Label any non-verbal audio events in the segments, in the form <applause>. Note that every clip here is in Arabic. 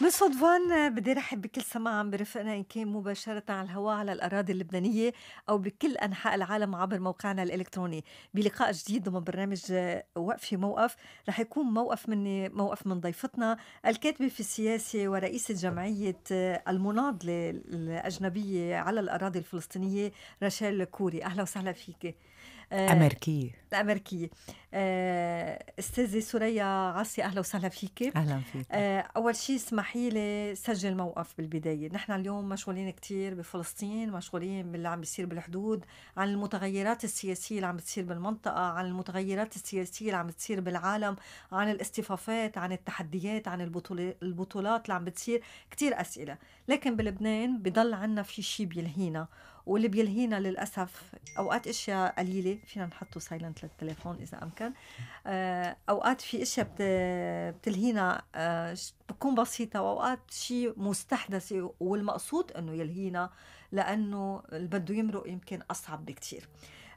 من صدفان بدي رحب بكل سماع عم برفقنا ان كان مباشره على الهواء على الاراضي اللبنانيه او بكل انحاء العالم عبر موقعنا الالكتروني بلقاء جديد ضمن برنامج وقفه موقف رح يكون موقف من موقف من ضيفتنا الكاتبه في السياسه ورئيسه جمعيه المناضله الاجنبيه على الاراضي الفلسطينيه رشال كوري اهلا وسهلا فيك امريكيه الامريكيه آه، استاذه سوريا عاصي اهلا وسهلا فيك اهلا فيك آه، اول شيء اسمحي لي سجل موقف بالبدايه نحن اليوم مشغولين كثير بفلسطين مشغولين باللي عم بيصير بالحدود عن المتغيرات السياسيه اللي عم بتصير بالمنطقه عن المتغيرات السياسيه اللي عم بتصير بالعالم عن الاصطفافات عن التحديات عن البطولات اللي عم بتصير كثير اسئله لكن بلبنان بضل عنا في شيء بيلهينا واللي بيلهينا للاسف اوقات اشياء قليله فينا نحطه سايلنت للتليفون اذا امكن آه، اوقات في اشياء بتلهينا آه، بتكون بسيطه واوقات شيء مستحدثه والمقصود انه يلهينا لانه اللي بده يمرق يمكن اصعب بكثير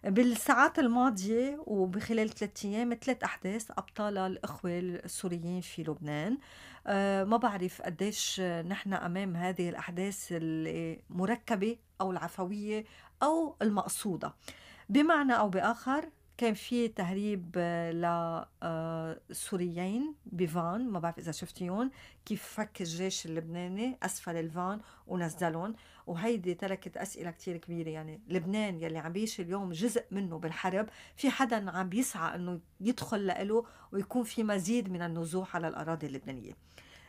بالساعات الماضية وبخلال ثلاثة أيام ثلاث أحداث أبطالها الأخوة السوريين في لبنان آه، ما بعرف قديش نحن امام هذه الاحداث المركبه او العفويه او المقصوده بمعنى او باخر كان في تهريب آه، لسوريين آه، بفان ما بعرف اذا شفتيهم كيف فك الجيش اللبناني اسفل الفان ونزلهم وهيدي تركت اسئله كثير كبيره يعني لبنان يلي عم بيعيش اليوم جزء منه بالحرب في حدا عم بيسعى انه يدخل له ويكون في مزيد من النزوح على الاراضي اللبنانيه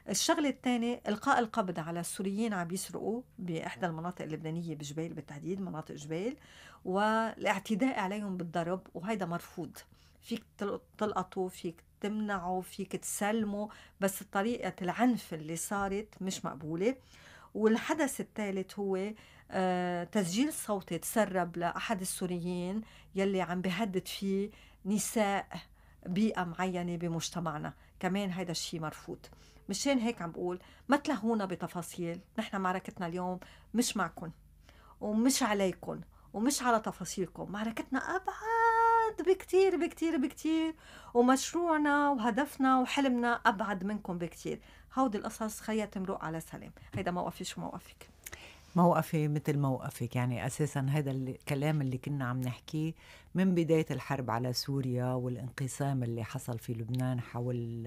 الشغله الثانيه القاء القبض على السوريين عم يسرقوا باحدى المناطق اللبنانيه بجبيل بالتحديد مناطق جبيل والاعتداء عليهم بالضرب وهيدا مرفوض فيك تلقطه فيك تمنعه فيك تسلمه بس طريقه العنف اللي صارت مش مقبوله والحدث الثالث هو آه، تسجيل صوتي تسرب لأحد السوريين يلي عم بهدد فيه نساء بيئة معينة بمجتمعنا كمان هيدا الشيء مرفوض مشان هيك عم بقول ما تلهونا بتفاصيل نحن معركتنا اليوم مش معكم ومش عليكم ومش على تفاصيلكم معركتنا أبعد بكتير بكتير بكتير ومشروعنا وهدفنا وحلمنا أبعد منكم بكتير هودي القصص خيها تمرق على سلام هيدا موقفي شو موقفك موقفي مثل موقفك يعني اساسا هذا الكلام اللي كنا عم نحكيه من بدايه الحرب على سوريا والانقسام اللي حصل في لبنان حول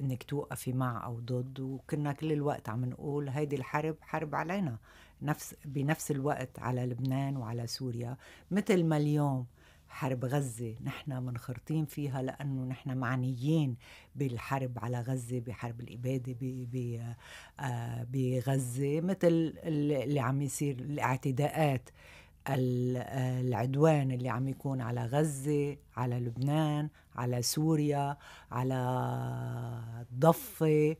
انك توقفي مع او ضد وكنا كل الوقت عم نقول هيدي الحرب حرب علينا نفس بنفس الوقت على لبنان وعلى سوريا مثل ما اليوم حرب غزة نحن منخرطين فيها لأنه نحن معنيين بالحرب على غزة بحرب الإبادة آه، بغزة مثل اللي عم يصير الاعتداءات العدوان اللي عم يكون على غزة على لبنان على سوريا على الضفة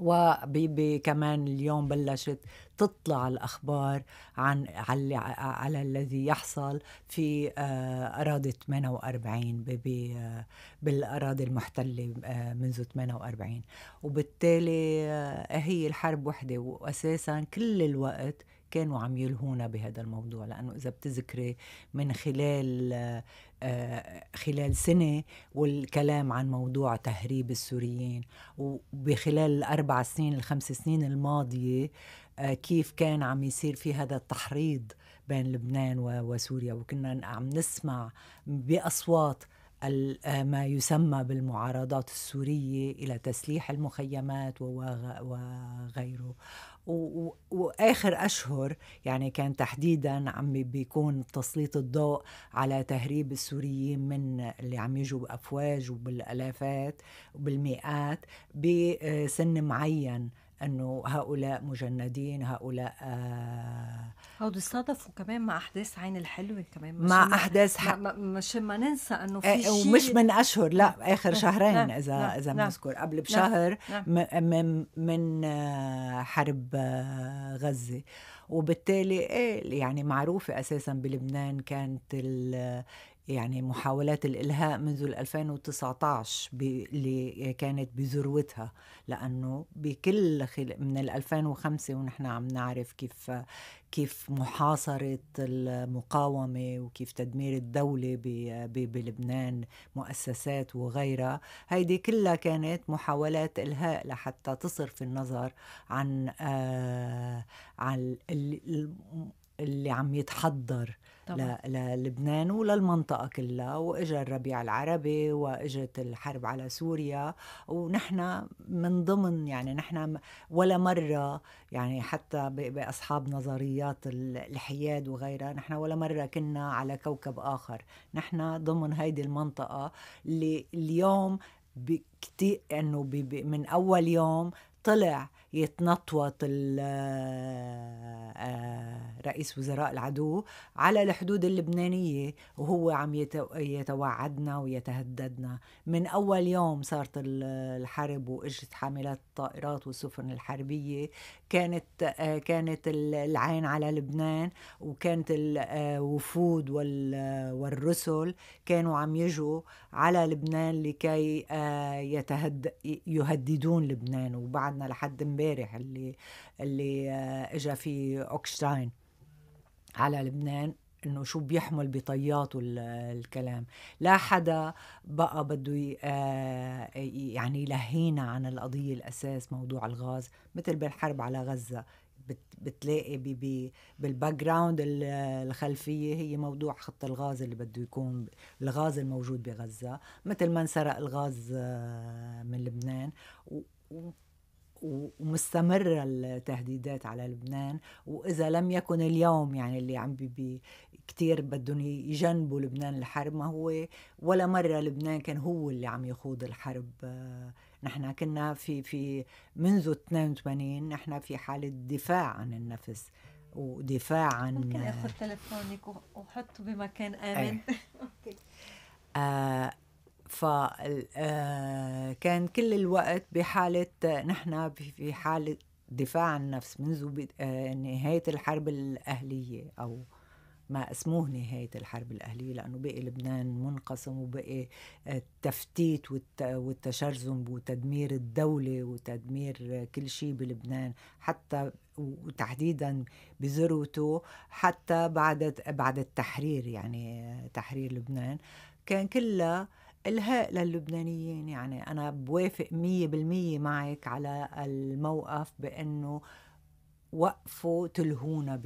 وكمان اليوم بلشت تطلع الأخبار عن على, على الذي يحصل في آه، أراضي 48 آه، بالأراضي المحتلة آه، منذ 48 وبالتالي هي الحرب وحدة وأساسا كل الوقت كانوا عم يلهونا بهذا الموضوع لانه اذا بتذكري من خلال آه، خلال سنه والكلام عن موضوع تهريب السوريين وبخلال الاربع سنين الخمس سنين الماضيه آه، كيف كان عم يصير في هذا التحريض بين لبنان وسوريا وكنا عم نسمع باصوات آه، ما يسمى بالمعارضات السورية إلى تسليح المخيمات وغيره و... واخر اشهر يعني كان تحديدا عم بيكون تسليط الضوء على تهريب السوريين من اللي عم يجوا بافواج وبالالافات وبالمئات بسن معين انه هؤلاء مجندين هؤلاء آه او استضافوا كمان مع احداث عين الحلوه كمان مش مع احداث ح... مش ما ننسى انه في آه، شيء ومش من اشهر لا اخر شهرين اذا اذا بنذكر قبل بشهر آه، من من آه، حرب غزه وبالتالي ايه يعني معروفه اساسا بلبنان كانت يعني محاولات الإلهاء منذ 2019 اللي كانت بذروتها لأنه بكل خل... من 2005 ونحن عم نعرف كيف كيف محاصرة المقاومة وكيف تدمير الدولة بلبنان مؤسسات وغيرها هيدي كلها كانت محاولات إلهاء لحتى تصرف النظر عن آ... آه، عن اللي عم يتحضر للبنان وللمنطقة كلها وإجا الربيع العربي وإجت الحرب على سوريا ونحن من ضمن يعني نحن ولا مرة يعني حتى بأصحاب نظريات الحياد وغيرها نحن ولا مرة كنا على كوكب آخر نحن ضمن هيدي المنطقة اللي اليوم بكتير أنه من أول يوم طلع يتنطوط آه، آه، رئيس وزراء العدو على الحدود اللبنانية وهو عم يتوعدنا ويتهددنا من أول يوم صارت الحرب وإجت حاملات الطائرات والسفن الحربية كانت آه، كانت العين على لبنان وكانت الوفود آه، آه، والرسل كانوا عم يجوا على لبنان لكي يتهد يهددون لبنان وبعدنا لحد امبارح اللي اللي اجى في اوكشتاين على لبنان انه شو بيحمل بطياته الكلام لا حدا بقى بده آه، يعني يلهينا عن القضية الأساس موضوع الغاز مثل بالحرب على غزة بتلاقي بالباك جراوند الخلفيه هي موضوع خط الغاز اللي بده يكون الغاز الموجود بغزه مثل ما انسرق الغاز آه، من لبنان ومستمرة التهديدات على لبنان وإذا لم يكن اليوم يعني اللي عم بي كتير بدهم يجنبوا لبنان الحرب ما هو ولا مرة لبنان كان هو اللي عم يخوض الحرب آه، نحن كنا في في منذ 82 نحن في حالة دفاع عن النفس ودفاع عن ممكن اخذ تليفونك وحطه بمكان امن أيوة. <laughs> اوكي آه ف آه، كان كل الوقت بحاله نحن في حاله دفاع عن النفس منذ آه، نهايه الحرب الاهليه او ما اسموه نهاية الحرب الأهلية لأنه بقي لبنان منقسم وبقي آه، التفتيت والتشرذم وتدمير الدولة وتدمير آه، كل شيء بلبنان حتى وتحديدا بذروته حتى بعد بعد التحرير يعني آه، تحرير لبنان كان كلها الهاء للبنانيين يعني انا بوافق 100% معك على الموقف بانه وقفوا تلهونا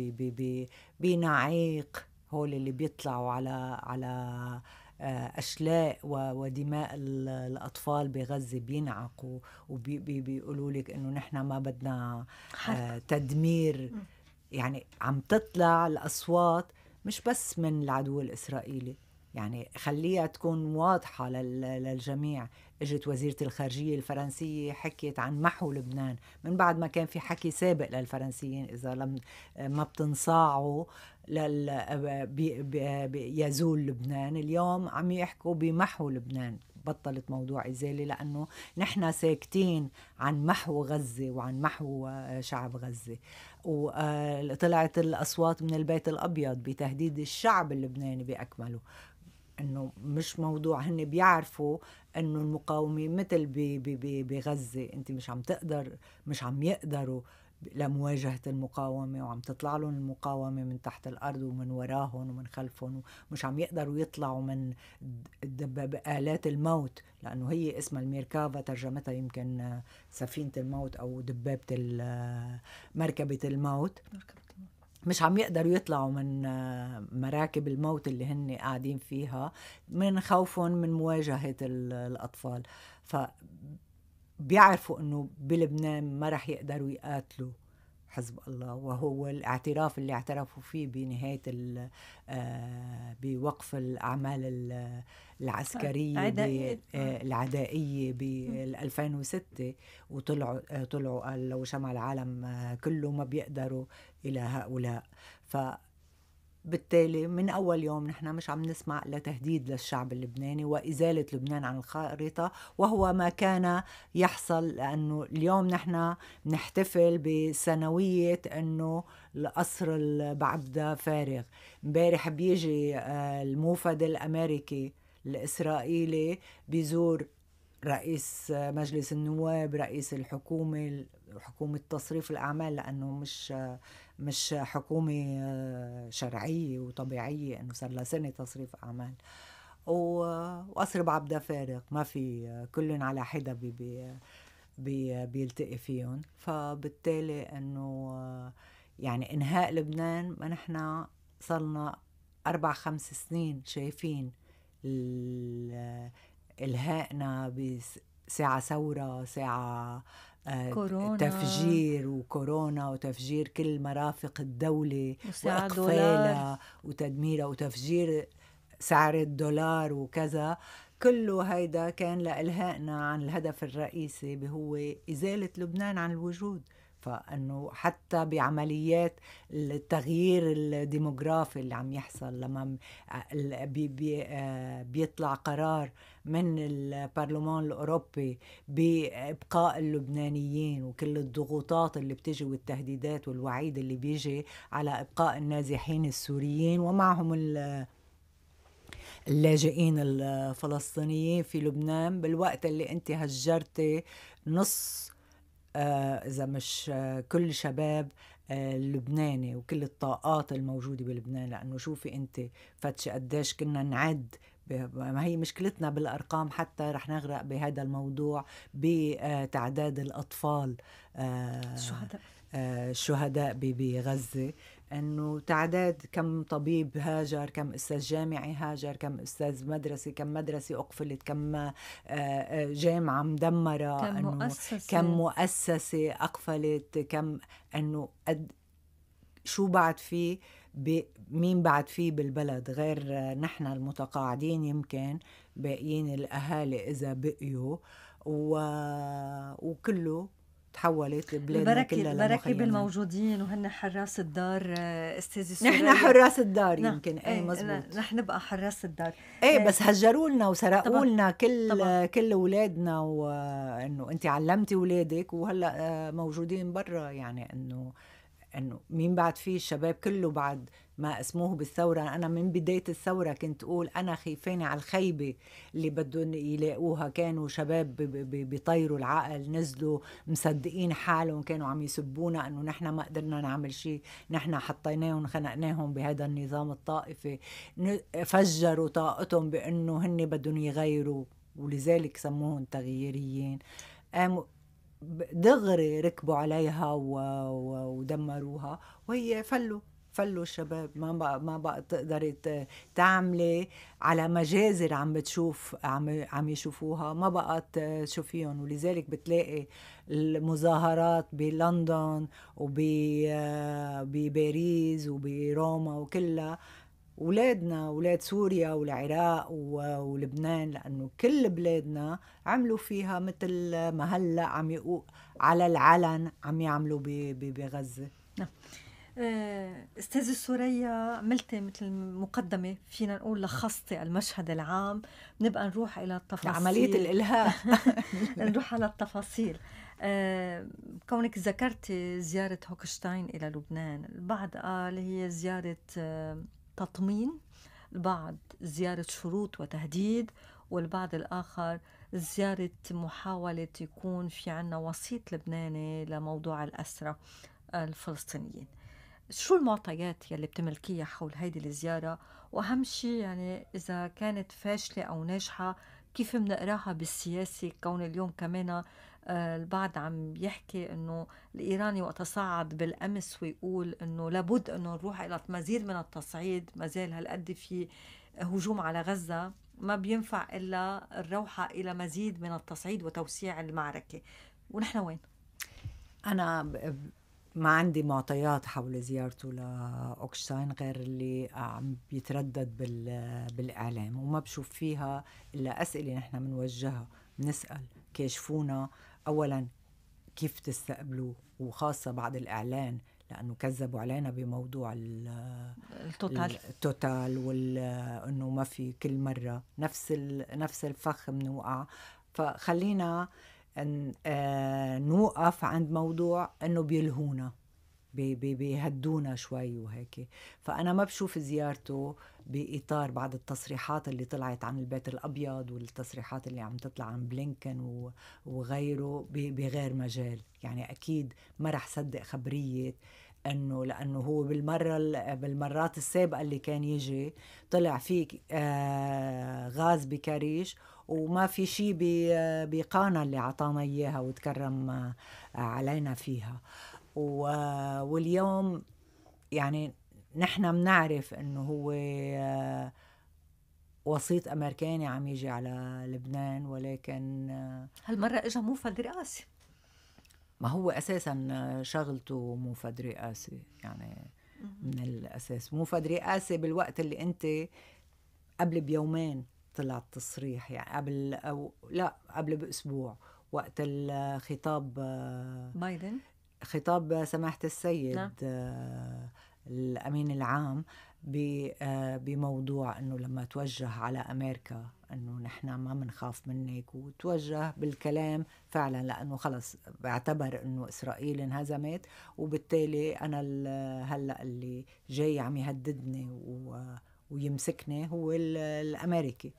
بنعيق هول اللي بيطلعوا على على آه، اشلاء ودماء الاطفال بغزه بينعقوا وبيقولوا لك انه نحن ما بدنا آه، تدمير يعني عم تطلع الاصوات مش بس من العدو الاسرائيلي يعني خليها تكون واضحه للجميع اجت وزيرة الخارجية الفرنسية حكيت عن محو لبنان من بعد ما كان في حكي سابق للفرنسيين إذا لم ما بتنصاعوا لل... بي... بي... بي... يزول لبنان اليوم عم يحكوا بمحو لبنان بطلت موضوع إزالة لأنه نحن ساكتين عن محو غزة وعن محو آه، شعب غزة وطلعت آه، الأصوات من البيت الأبيض بتهديد الشعب اللبناني بأكمله انه مش موضوع هن بيعرفوا انه المقاومه مثل بغزه انت مش عم تقدر مش عم يقدروا لمواجهة المقاومة وعم تطلع لهم المقاومة من تحت الأرض ومن وراهم ومن خلفهم ومش عم يقدروا يطلعوا من الدباب آلات الموت لأنه هي اسمها الميركافا ترجمتها يمكن سفينة الموت أو دبابة مركبة الموت مركبة. مش عم يقدروا يطلعوا من آه، مراكب الموت اللي هن قاعدين فيها من خوفهم من مواجهة الأطفال ف بيعرفوا انه بلبنان ما رح يقدروا يقاتلوا حزب الله وهو الاعتراف اللي اعترفوا فيه بنهايه آه، بوقف الاعمال العسكريه العدائيه بال آه، 2006 وطلعوا طلعوا قال لو شمع العالم كله ما بيقدروا الى هؤلاء ف بالتالي من أول يوم نحن مش عم نسمع إلا تهديد للشعب اللبناني وإزالة لبنان عن الخارطة وهو ما كان يحصل لأنه اليوم نحن نحتفل بسنوية أنه القصر بعبدا فارغ امبارح بيجي آه، الموفد الأمريكي الإسرائيلي بيزور رئيس آه، مجلس النواب رئيس الحكومة حكومة تصريف الأعمال لأنه مش آه، مش حكومة آه، شرعية وطبيعية إنه صار لها سنة تصريف أعمال وقصر بعبدا فارق ما في آه، كلن على حدا بي بي بيلتقي فيهم فبالتالي انه آه، يعني انهاء لبنان ما نحن صلنا اربع خمس سنين شايفين الهائنا بساعة ثورة ساعة آه، كورونا تفجير وكورونا وتفجير كل مرافق الدولة وأقفالها وتدميرها وتفجير سعر الدولار وكذا كله هيدا كان لإلهائنا عن الهدف الرئيسي هو إزالة لبنان عن الوجود فانه حتى بعمليات التغيير الديموغرافي اللي عم يحصل لما بي بي آه، بيطلع قرار من البرلمان الاوروبي بابقاء اللبنانيين وكل الضغوطات اللي بتجي والتهديدات والوعيد اللي بيجي على ابقاء النازحين السوريين ومعهم اللاجئين الفلسطينيين في لبنان بالوقت اللي انت هجرتي نص آه، اذا مش آه، كل شباب اللبناني آه، وكل الطاقات الموجوده بلبنان لانه شوفي انت فتش قديش كنا نعد ما هي مشكلتنا بالارقام حتى رح نغرق بهذا الموضوع بتعداد الاطفال الشهداء الشهداء بغزه انه تعداد كم طبيب هاجر كم استاذ جامعي هاجر كم استاذ مدرسي كم مدرسه اقفلت كم آه، آه، جامعه مدمره كم مؤسسه كم مؤسسه اقفلت كم انه قد شو بعد في مين بعد في بالبلد غير آه، نحن المتقاعدين يمكن باقيين الاهالي اذا بقيوا و... وكله تحولت بلادنا بركي كلها البركة بالموجودين وهن حراس الدار آه، استاذ سوريا نحن حراس الدار نعم. يمكن اي إيه، مزبوط نحن نبقى حراس الدار اي آه، بس هجروا لنا وسرقوا لنا كل طبعا. كل اولادنا وانه انت علمتي اولادك وهلا آه، موجودين برا يعني انه انه مين بعد فيه الشباب كله بعد ما اسموه بالثورة أنا من بداية الثورة كنت أقول أنا خيفانة على الخيبة اللي بدهم يلاقوها كانوا شباب بيطيروا العقل نزلوا مصدقين حالهم كانوا عم يسبونا أنه نحن ما قدرنا نعمل شيء نحن حطيناهم خنقناهم بهذا النظام الطائفي فجروا طاقتهم بأنه هن بدهم يغيروا ولذلك سموهم تغييريين دغري ركبوا عليها ودمروها وهي فلوا فلوا الشباب ما بقى ما بقى تقدري تعملي على مجازر عم بتشوف عم عم يشوفوها ما بقى تشوفيهم ولذلك بتلاقي المظاهرات بلندن وب آه، بباريس وبروما وكلها ولادنا ولاد سوريا والعراق ولبنان لانه كل بلادنا عملوا فيها مثل ما هلا عم يقو على العلن عم يعملوا بغزه نعم آه، استاذ سوريا عملتي مثل مقدمه فينا نقول لخصتي المشهد العام نبقى نروح الى التفاصيل عمليه الالهاء <laughs> نروح على التفاصيل آه، كونك ذكرتي زيارة هوكشتاين إلى لبنان البعض قال هي زيارة آه، تطمين البعض زيارة شروط وتهديد والبعض الآخر زيارة محاولة يكون في عنا وسيط لبناني لموضوع الأسرة الفلسطينيين شو المعطيات يلي بتملكيها حول هيدي الزيارة وأهم شيء يعني إذا كانت فاشلة أو ناجحة كيف بنقراها بالسياسة كون اليوم كمان آه، البعض عم يحكي انه الايراني وقت صعد بالامس ويقول انه لابد انه نروح الى مزيد من التصعيد ما زال هالقد في هجوم على غزه ما بينفع الا الروحه الى مزيد من التصعيد وتوسيع المعركه ونحن وين؟ انا ما عندي معطيات حول زيارته لأوكشتاين غير اللي عم بيتردد بال... بالإعلام وما بشوف فيها إلا أسئلة نحن بنوجهها بنسأل كاشفونا أولا كيف تستقبلوه وخاصة بعد الإعلان لانه كذبوا علينا بموضوع التوتال التوتال وانه ما في كل مره نفس نفس الفخ بنوقع فخلينا أن آه، نوقف عند موضوع أنه بيلهونا بيهدونا شوي وهيك فأنا ما بشوف زيارته بإطار بعض التصريحات اللي طلعت عن البيت الأبيض والتصريحات اللي عم تطلع عن بلينكن وغيره بغير مجال يعني أكيد ما رح صدق خبرية انه لانه هو بالمره بالمرات السابقه اللي كان يجي طلع فيه آه، غاز بكاريش وما في شيء بقانا اللي عطانا اياها وتكرم آه، علينا فيها واليوم يعني نحن بنعرف انه هو آه، وسيط امريكاني عم يجي على لبنان ولكن آه، هالمره اجى موفد رئاسي ما هو اساسا شغلته موفد رئاسي يعني من الاساس موفد رئاسي بالوقت اللي انت قبل بيومين طلع التصريح يعني قبل أو لا قبل بأسبوع وقت الخطاب بايدن خطاب سماحة السيد نعم. الأمين العام بموضوع أنه لما توجه على أمريكا أنه نحن ما بنخاف منك وتوجه بالكلام فعلا لأنه خلص بعتبر أنه إسرائيل انهزمت وبالتالي أنا هلأ اللي جاي عم يهددني و ويمسكني هو الامريكي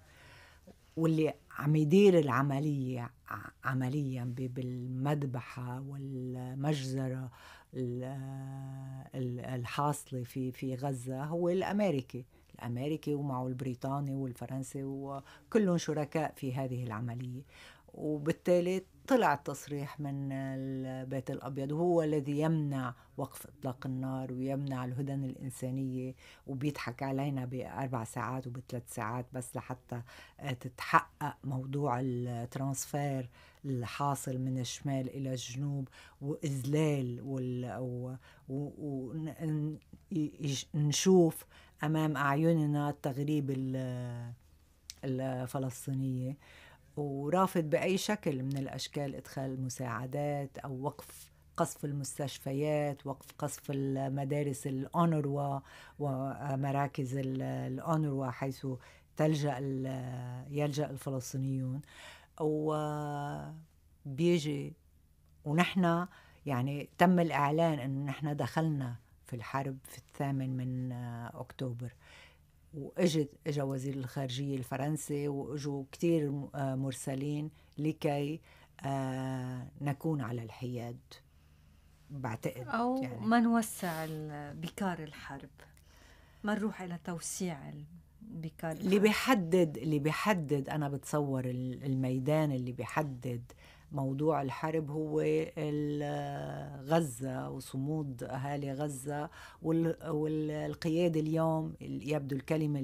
واللي عم يدير العملية عمليا بالمذبحة والمجزرة الحاصلة في في غزة هو الأمريكي الأمريكي ومعه البريطاني والفرنسي وكلهم شركاء في هذه العملية وبالتالي طلع التصريح من البيت الابيض وهو الذي يمنع وقف اطلاق النار ويمنع الهدن الانسانيه وبيضحك علينا باربع ساعات وبثلاث ساعات بس لحتى آه، تتحقق موضوع الترانسفير الحاصل من الشمال الى الجنوب واذلال ونشوف امام اعيننا التغريب الفلسطينيه ورافض بأي شكل من الأشكال إدخال المساعدات أو وقف قصف المستشفيات وقف قصف المدارس الأونروا ومراكز الأونروا حيث تلجأ يلجأ الفلسطينيون وبيجي ونحن يعني تم الإعلان أنه نحن دخلنا في الحرب في الثامن من أكتوبر واجت اجى وزير الخارجيه الفرنسي واجوا كثير آه، مرسلين لكي آه، نكون على الحياد بعتقد او يعني. ما نوسع بكار الحرب ما نروح الى توسيع بكار اللي بيحدد اللي بيحدد انا بتصور الميدان اللي بيحدد موضوع الحرب هو غزة وصمود أهالي غزة والقيادة اليوم يبدو الكلمة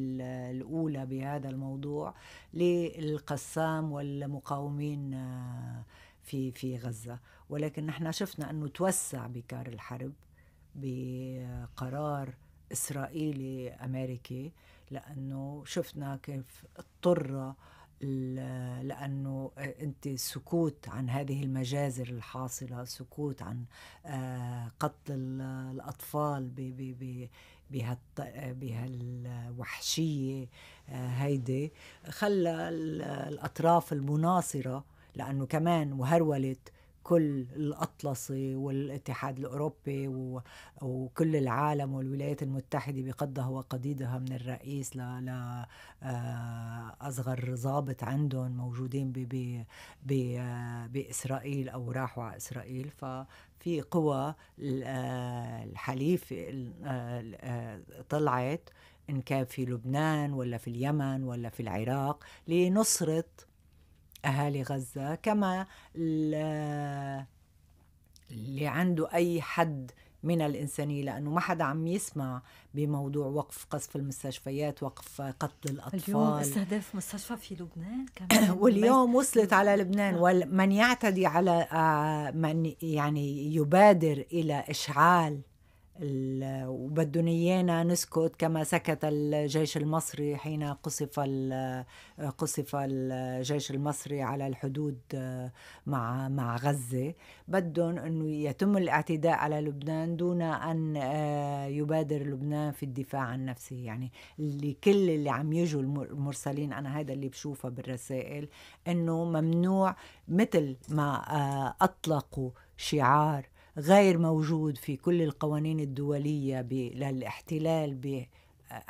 الأولى بهذا الموضوع للقسام والمقاومين آه، في في غزة ولكن نحن شفنا أنه توسع بكار الحرب بقرار إسرائيلي أمريكي لأنه شفنا كيف اضطر لانه آه، انت سكوت عن هذه المجازر الحاصله سكوت عن آه، قتل الاطفال بها بها الوحشيه آه، هيدي خلى الاطراف المناصره لانه كمان وهرولت كل الأطلسي والاتحاد الأوروبي وكل العالم والولايات المتحدة بقدها وقديدها من الرئيس لأصغر آه، ضابط عندهم موجودين آه، بإسرائيل أو راحوا على إسرائيل ففي قوى آه، الحليف طلعت إن كان في لبنان ولا في اليمن ولا في العراق لنصرة أهالي غزة كما اللي عنده أي حد من الإنسانية لأنه ما حدا عم يسمع بموضوع وقف قصف المستشفيات وقف قتل الأطفال اليوم استهداف مستشفى في لبنان <coughs> كمان واليوم وصلت على لبنان ومن يعتدي على آه، من يعني يبادر إلى إشعال وبدهم ايانا نسكت كما سكت الجيش المصري حين قصف قصف الجيش المصري على الحدود مع مع غزه بدهم انه يتم الاعتداء على لبنان دون ان آه، يبادر لبنان في الدفاع عن نفسه يعني اللي كل اللي عم يجوا المرسلين انا هذا اللي بشوفه بالرسائل انه ممنوع مثل ما آه، اطلقوا شعار غير موجود في كل القوانين الدولية للاحتلال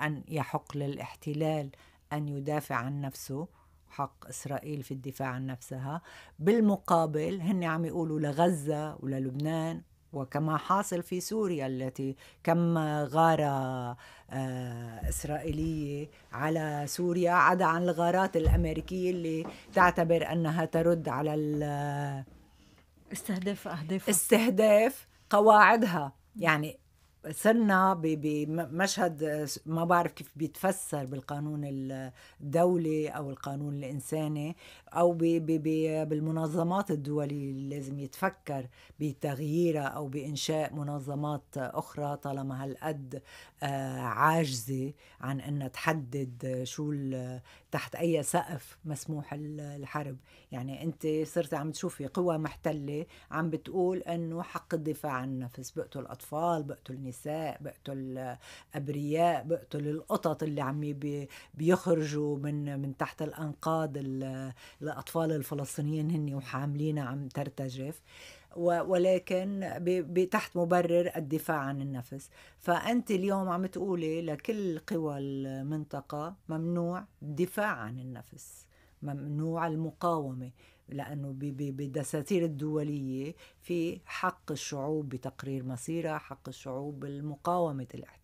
أن يحق للاحتلال أن يدافع عن نفسه حق إسرائيل في الدفاع عن نفسها بالمقابل هن عم يقولوا لغزة وللبنان وكما حاصل في سوريا التي كم غارة آه، إسرائيلية على سوريا عدا عن الغارات الأمريكية اللي تعتبر أنها ترد على استهداف أهدافها استهداف قواعدها يعني صرنا بمشهد ما بعرف كيف بيتفسر بالقانون الدولي او القانون الانساني او بي بي بي بالمنظمات الدوليه اللي لازم يتفكر بتغييرها او بانشاء منظمات اخرى طالما هالقد آه، عاجزه عن انها تحدد شو تحت اي سقف مسموح الحرب، يعني انت صرت عم تشوفي قوى محتله عم بتقول انه حق الدفاع عن النفس، بقتل اطفال، بقتل نساء النساء بقتل ابرياء بقتل القطط اللي عم بيخرجوا من من تحت الانقاض الاطفال الفلسطينيين هن وحاملين عم ترتجف ولكن تحت مبرر الدفاع عن النفس فأنت اليوم عم تقولي لكل قوى المنطقة ممنوع الدفاع عن النفس ممنوع المقاومة لأنه بالدساتير الدولية في حق الشعوب بتقرير مصيرها حق الشعوب بمقاومة الاحتفال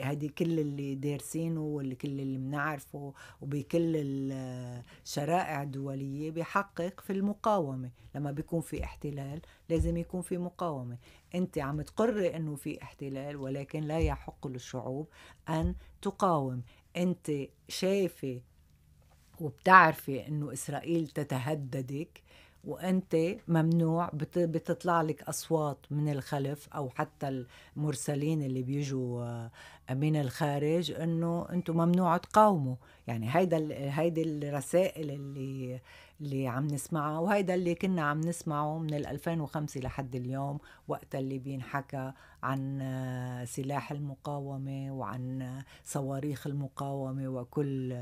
هذه كل اللي دارسينه واللي كل اللي بنعرفه وبكل الشرائع الدولية بحقق في المقاومة لما بيكون في احتلال لازم يكون في مقاومة أنت عم تقري أنه في احتلال ولكن لا يحق للشعوب أن تقاوم أنت شايفة وبتعرفي انه اسرائيل تتهددك وانت ممنوع بتطلع لك اصوات من الخلف او حتى المرسلين اللي بيجوا آه، من الخارج انه انتم ممنوع تقاوموا يعني هيدا هيدي الرسائل اللي اللي عم نسمعها وهيدا اللي كنا عم نسمعه من 2005 لحد اليوم وقت اللي بينحكى عن آه، سلاح المقاومه وعن آه، صواريخ المقاومه وكل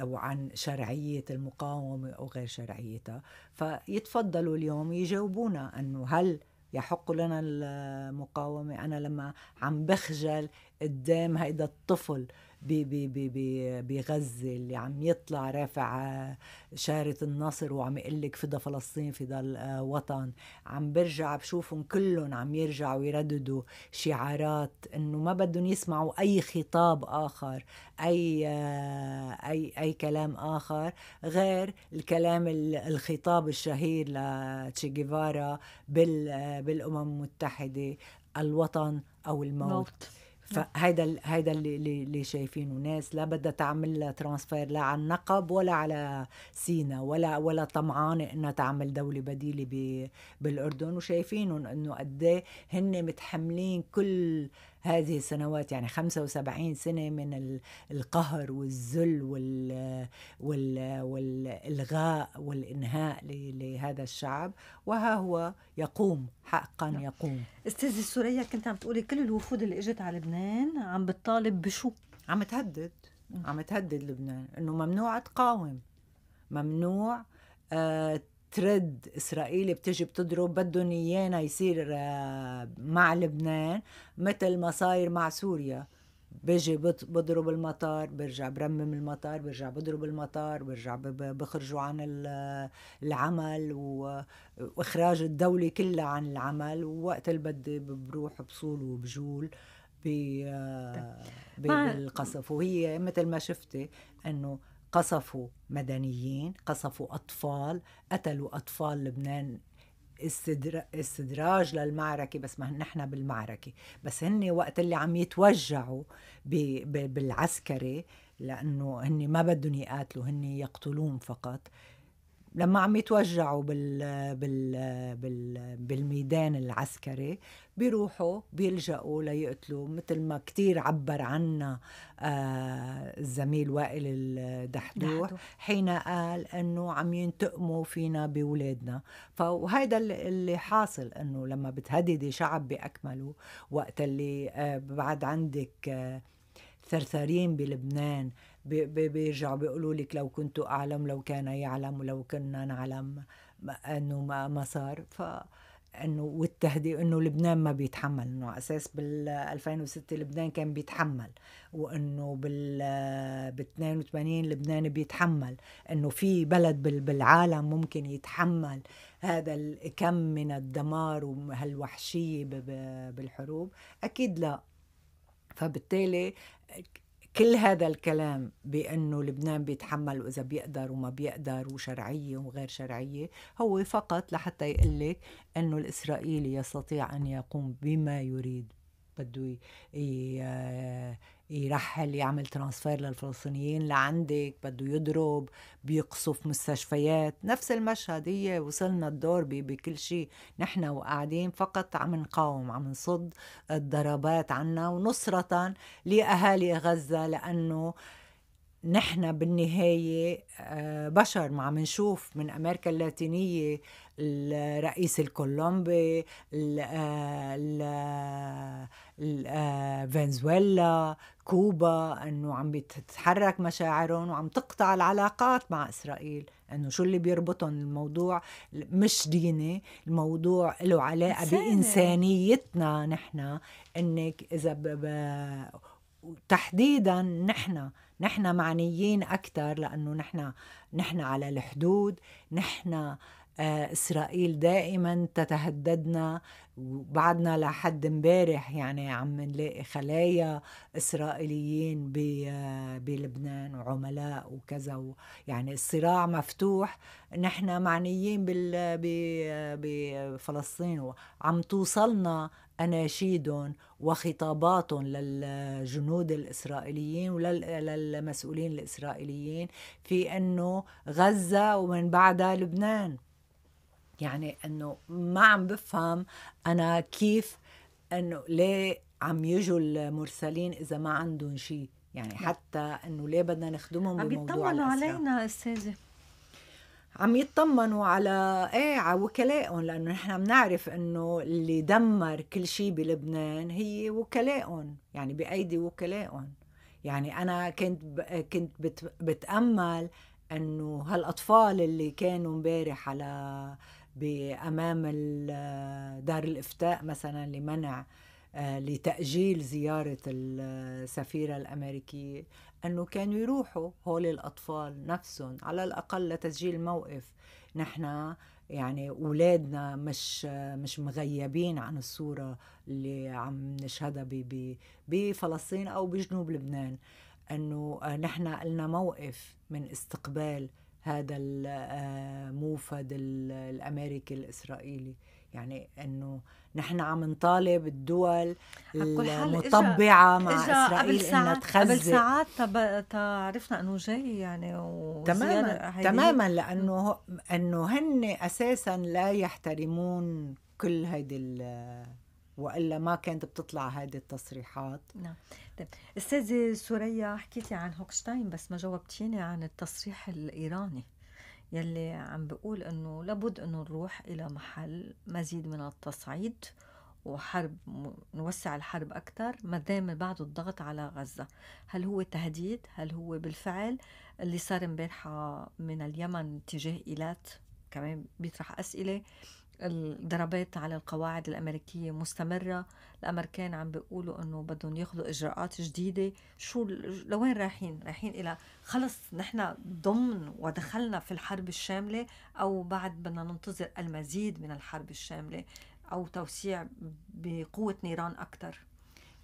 أو عن شرعية المقاومة أو غير شرعيتها فيتفضلوا اليوم يجاوبونا أنه هل يحق لنا المقاومة أنا لما عم بخجل قدام هيدا الطفل بغزة اللي عم يطلع رافع آه، شارة النصر وعم يقلك فدا فلسطين فدا الوطن آه، عم برجع بشوفهم كلهم عم يرجعوا يرددوا شعارات انه ما بدهم يسمعوا اي خطاب اخر اي آه، اي اي كلام اخر غير الكلام الخطاب الشهير لتشي جيفارا بالامم المتحده الوطن او الموت, موت. نعم. فهيدا هيدا اللي, اللي شايفينه ناس لا بدها تعمل ترانسفير لا على النقب ولا على سينا ولا ولا طمعانه انها تعمل دوله بديله بالاردن وشايفينهم انه قد إيه هن متحملين كل هذه السنوات يعني 75 سنة من القهر والذل وال وال والإلغاء والإنهاء لهذا الشعب وها هو يقوم حقا نعم. يقوم استاذة سوريا كنت عم تقولي كل الوفود اللي اجت على لبنان عم بتطالب بشو؟ عم تهدد نعم. عم تهدد لبنان انه ممنوع تقاوم ممنوع آه ترد اسرائيل بتجي بتضرب بدهم ايانا يصير آه، مع لبنان مثل ما صاير مع سوريا بيجي بضرب المطار برجع برمم المطار برجع بضرب المطار برجع بخرجوا عن العمل واخراج الدولة كلها عن العمل ووقت اللي بدي بروح بصول وبجول آه، طيب. بالقصف وهي مثل ما شفتي انه قصفوا مدنيين قصفوا أطفال قتلوا أطفال لبنان استدراج للمعركة بس ما نحن بالمعركة بس هن وقت اللي عم يتوجعوا بالعسكري لأنه هن ما بدهم يقاتلوا هن يقتلون فقط لما عم يتوجعوا بال بال بال بالميدان العسكري بيروحوا بيلجأوا ليقتلوا مثل ما كتير عبر عنا آه، الزميل وائل الدحدوح حين قال انه عم ينتقموا فينا بولادنا فهيدا اللي حاصل انه لما بتهددي شعب باكمله وقت اللي آه، بعد عندك آه، ثرثارين بلبنان بيرجعوا بيقولوا لك لو كنت اعلم لو كان يعلم ولو كنا نعلم انه ما ما صار ف انه والتهديد انه لبنان ما بيتحمل انه اساس بال 2006 لبنان كان بيتحمل وانه بال ب 82 لبنان بيتحمل انه في بلد بالعالم ممكن يتحمل هذا الكم من الدمار وهالوحشيه بالحروب اكيد لا فبالتالي كل هذا الكلام بأنه لبنان بيتحمل وإذا بيقدر وما بيقدر وشرعية وغير شرعية هو فقط لحتى يقلك أنه الإسرائيلي يستطيع أن يقوم بما يريد بده يرحل يعمل ترانسفير للفلسطينيين لعندك بده يضرب بيقصف مستشفيات نفس المشهد هي وصلنا الدور بكل شيء نحن وقاعدين فقط عم نقاوم عم نصد الضربات عنا ونصرة لأهالي غزة لأنه نحن بالنهاية آه، بشر ما عم نشوف من أمريكا اللاتينية الرئيس الكولومبي آه، آه، فنزويلا كوبا انه عم بتتحرك مشاعرهم وعم تقطع العلاقات مع اسرائيل انه شو اللي بيربطهم الموضوع مش ديني الموضوع له علاقه بانسانيتنا نحن انك اذا تحديدا نحن نحن معنيين أكثر لأنه نحن نحن على الحدود نحن آه، إسرائيل دائما تتهددنا وبعدنا لحد امبارح يعني عم نلاقي خلايا إسرائيليين آه، بلبنان وعملاء وكذا يعني الصراع مفتوح نحن معنيين آه، بفلسطين وعم توصلنا أناشيدهم وخطاباتهم للجنود الإسرائيليين وللمسؤولين الإسرائيليين في أنه غزة ومن بعدها لبنان يعني أنه ما عم بفهم أنا كيف أنه ليه عم يجوا المرسلين إذا ما عندهم شيء يعني نعم. حتى أنه ليه بدنا نخدمهم بموضوع عم علينا أستاذة عم يطمنوا على ايه على وكلائهم لانه نحن بنعرف انه اللي دمر كل شيء بلبنان هي وكلائهم يعني بايدي وكلائهم يعني انا كنت ب... كنت بت... بتامل انه هالاطفال اللي كانوا امبارح على بامام دار الافتاء مثلا لمنع آه، لتاجيل زياره السفيره الامريكيه أنه كانوا يروحوا هول الأطفال نفسهم على الأقل لتسجيل موقف نحن يعني اولادنا مش مش مغيبين عن الصوره اللي عم نشهدها بفلسطين او بجنوب لبنان انه نحن لنا موقف من استقبال هذا الموفد آه، الامريكي الاسرائيلي يعني انه نحن عم نطالب الدول المطبعه مع إجا اسرائيل انها تخزن قبل ساعات تعرفنا انه جاي يعني تماما تماما لانه انه هن اساسا لا يحترمون كل هيدي والا ما كانت بتطلع هذه التصريحات نعم طيب استاذه سوريا حكيتي عن هوكشتاين بس ما جاوبتيني عن التصريح الايراني يلي عم بقول انه لابد انه نروح الى محل مزيد من التصعيد وحرب نوسع الحرب اكثر ما دام بعد الضغط على غزه هل هو تهديد هل هو بالفعل اللي صار امبارحه من اليمن تجاه ايلات كمان بيطرح اسئله الضربات على القواعد الأمريكية مستمرة الأمريكان عم بيقولوا أنه بدهم ياخذوا إجراءات جديدة شو لوين رايحين رايحين إلى خلص نحن ضمن ودخلنا في الحرب الشاملة أو بعد بدنا ننتظر المزيد من الحرب الشاملة أو توسيع بقوة نيران أكثر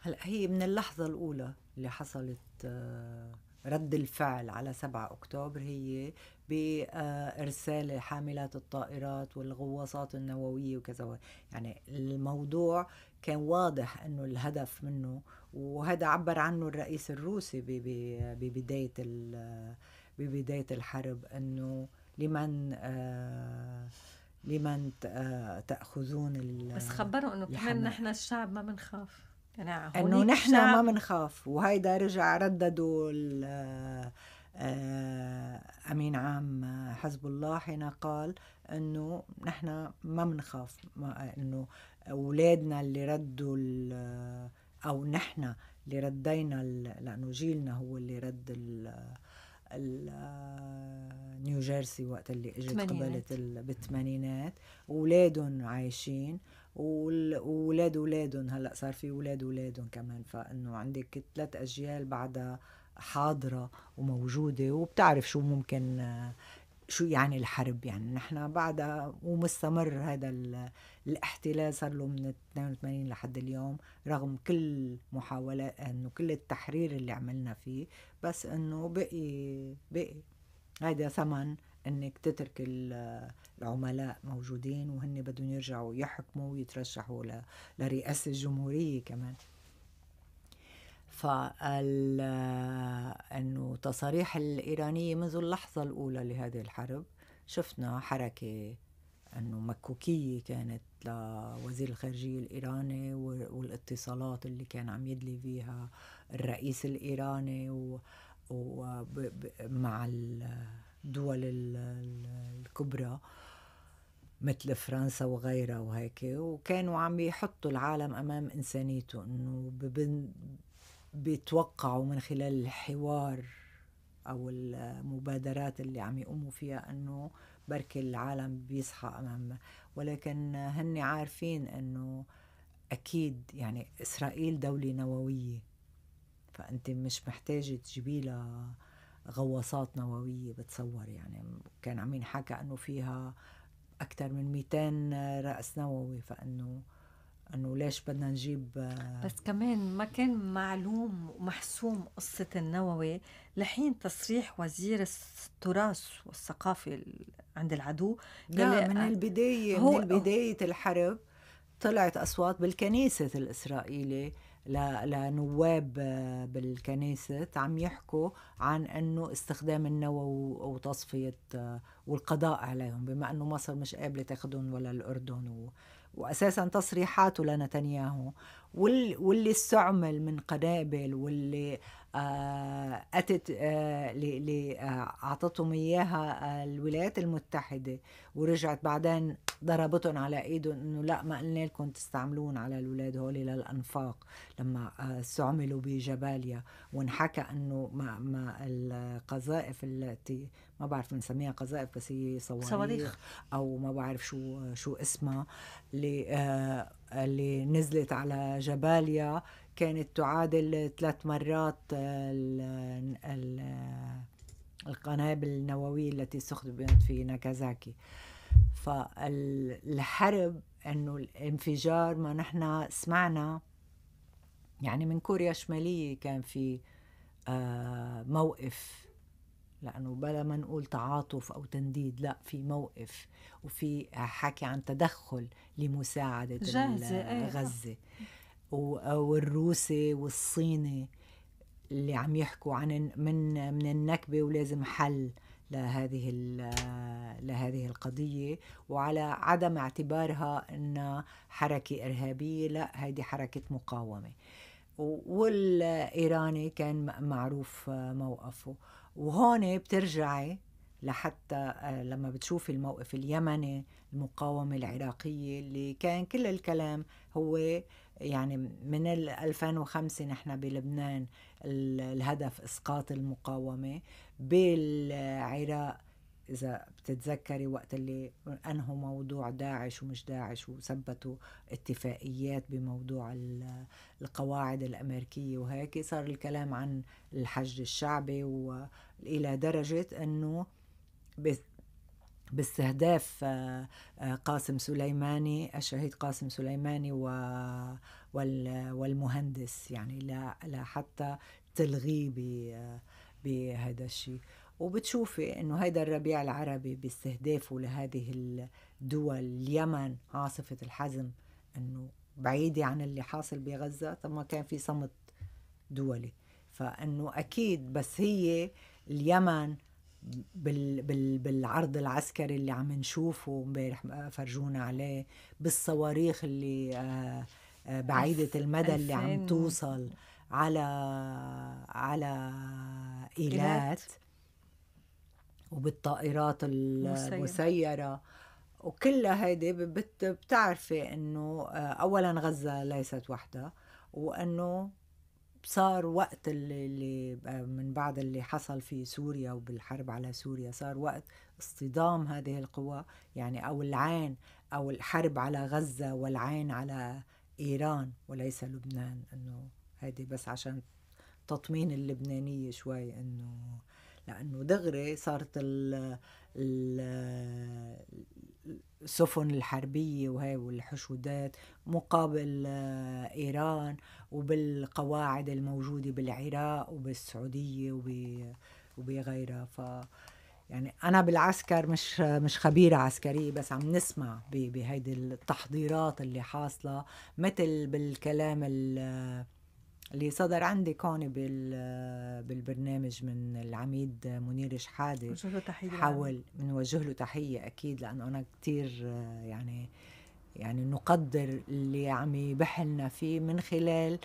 هلا هي من اللحظة الأولى اللي حصلت آه رد الفعل على 7 أكتوبر هي بإرسال حاملات الطائرات والغواصات النووية وكذا يعني الموضوع كان واضح أنه الهدف منه وهذا عبر عنه الرئيس الروسي ببداية ببداية الحرب أنه لمن آه، لمن آه، تاخذون بس خبروا انه كمان نحن الشعب ما بنخاف قناعة انه نحن ما بنخاف وهيدا رجع رددوا آه، آه، امين عام آه، حزب الله حين قال انه نحن ما بنخاف انه اولادنا اللي ردوا او نحن اللي ردينا لانه جيلنا هو اللي رد ال نيوجيرسي وقت اللي اجت قبلت بالثمانينات اولادهم عايشين وولاد ولادهم هلا صار في ولاد ولادهم كمان فانه عندك ثلاث اجيال بعدها حاضره وموجوده وبتعرف شو ممكن شو يعني الحرب يعني نحن بعدها ومستمر هذا الاحتلال صار له من 82 لحد اليوم رغم كل محاولات انه كل التحرير اللي عملنا فيه بس انه بقي بقي هذا ثمن انك تترك العملاء موجودين وهن بدهم يرجعوا يحكموا ويترشحوا لرئاسه الجمهوريه كمان فال انه تصاريح الايرانيه منذ اللحظه الاولى لهذه الحرب شفنا حركه انه مكوكيه كانت لوزير الخارجيه الايراني والاتصالات اللي كان عم يدلي فيها الرئيس الايراني ومع و... ب... ب... مع ال... الدول الكبرى مثل فرنسا وغيرها وهيك وكانوا عم يحطوا العالم امام انسانيته انه بيتوقعوا من خلال الحوار او المبادرات اللي عم يقوموا فيها انه بركي العالم بيصحى امام ولكن هن عارفين انه اكيد يعني اسرائيل دوله نوويه فانت مش محتاجه تجيبي لها غواصات نووية بتصور يعني كان عم ينحكى أنه فيها أكثر من 200 رأس نووي فأنه انه ليش بدنا نجيب آه، بس كمان ما كان معلوم ومحسوم قصه النووي لحين تصريح وزير التراث والثقافه عند العدو لا من البدايه من بدايه الحرب طلعت اصوات بالكنيسه الاسرائيلي لنواب آه، بالكنيسة عم يحكوا عن أنه استخدام النوى وتصفية آه، والقضاء عليهم بما أنه مصر مش قابلة تاخدهم ولا الأردن و... وأساسا تصريحاته لنتنياهو واللي استعمل من قنابل واللي آه، اتت آه، آه، اعطتهم اياها الولايات المتحده ورجعت بعدين ضربتهم على ايدهم انه لا ما قلنا لكم تستعملون على الاولاد هول للانفاق لما استعملوا بجباليا وانحكى انه ما ما القذائف التي ما بعرف بنسميها قذائف بس هي صواريخ, صواريخ او ما بعرف شو شو اسمها اللي اللي نزلت على جباليا كانت تعادل ثلاث مرات آه، آه، آه، القنابل النووية التي استخدمت في ناكازاكي فالحرب انه الانفجار ما نحن سمعنا يعني من كوريا الشمالية كان في موقف لانه بلا ما نقول تعاطف او تنديد لا في موقف وفي حكي عن تدخل لمساعده إيه، غزه والروسي والصيني اللي عم يحكوا عن من من النكبه ولازم حل لهذه لهذه القضية وعلى عدم اعتبارها أنها حركة إرهابية لا هذه حركة مقاومة والإيراني كان معروف آه، موقفه وهون بترجعي لحتى آه، لما بتشوفي الموقف اليمني المقاومة العراقية اللي كان كل الكلام هو يعني من 2005 نحن بلبنان الهدف اسقاط المقاومه بالعراق اذا بتتذكري وقت اللي انهوا موضوع داعش ومش داعش وثبتوا اتفاقيات بموضوع القواعد الامريكيه وهيك صار الكلام عن الحج الشعبي والى درجه انه باستهداف آه، آه، قاسم سليماني الشهيد قاسم سليماني والمهندس يعني لا لا حتى تلغيه آه، بهذا الشيء وبتشوفي انه هيدا الربيع العربي باستهدافه لهذه الدول اليمن عاصفه الحزم انه بعيده عن اللي حاصل بغزه طب ما كان في صمت دولي فانه اكيد بس هي اليمن بال بال بالعرض العسكري اللي عم نشوفه امبارح فرجونا عليه بالصواريخ اللي آه، آه، بعيدة المدى اللي عم توصل على على إيلات وبالطائرات المسيرة وكلها هيدي بتعرفي انه آه، اولا غزة ليست وحدها وانه صار وقت اللي, اللي من بعد اللي حصل في سوريا وبالحرب على سوريا صار وقت اصطدام هذه القوى يعني او العين او الحرب على غزه والعين على ايران وليس لبنان انه هذه بس عشان تطمين اللبنانيه شوي انه لانه دغري صارت ال ال السفن الحربية وهي والحشودات مقابل آه، إيران وبالقواعد الموجودة بالعراق وبالسعودية وبغيرها ف يعني أنا بالعسكر مش مش خبيرة عسكرية بس عم نسمع بهيدي التحضيرات اللي حاصلة مثل بالكلام اللي صدر كوني هون بالبرنامج من العميد منير شحاده حاول يعني. بنوجه له تحيه اكيد لانه انا كثير يعني يعني نقدر اللي عم يبحلنا فيه من خلال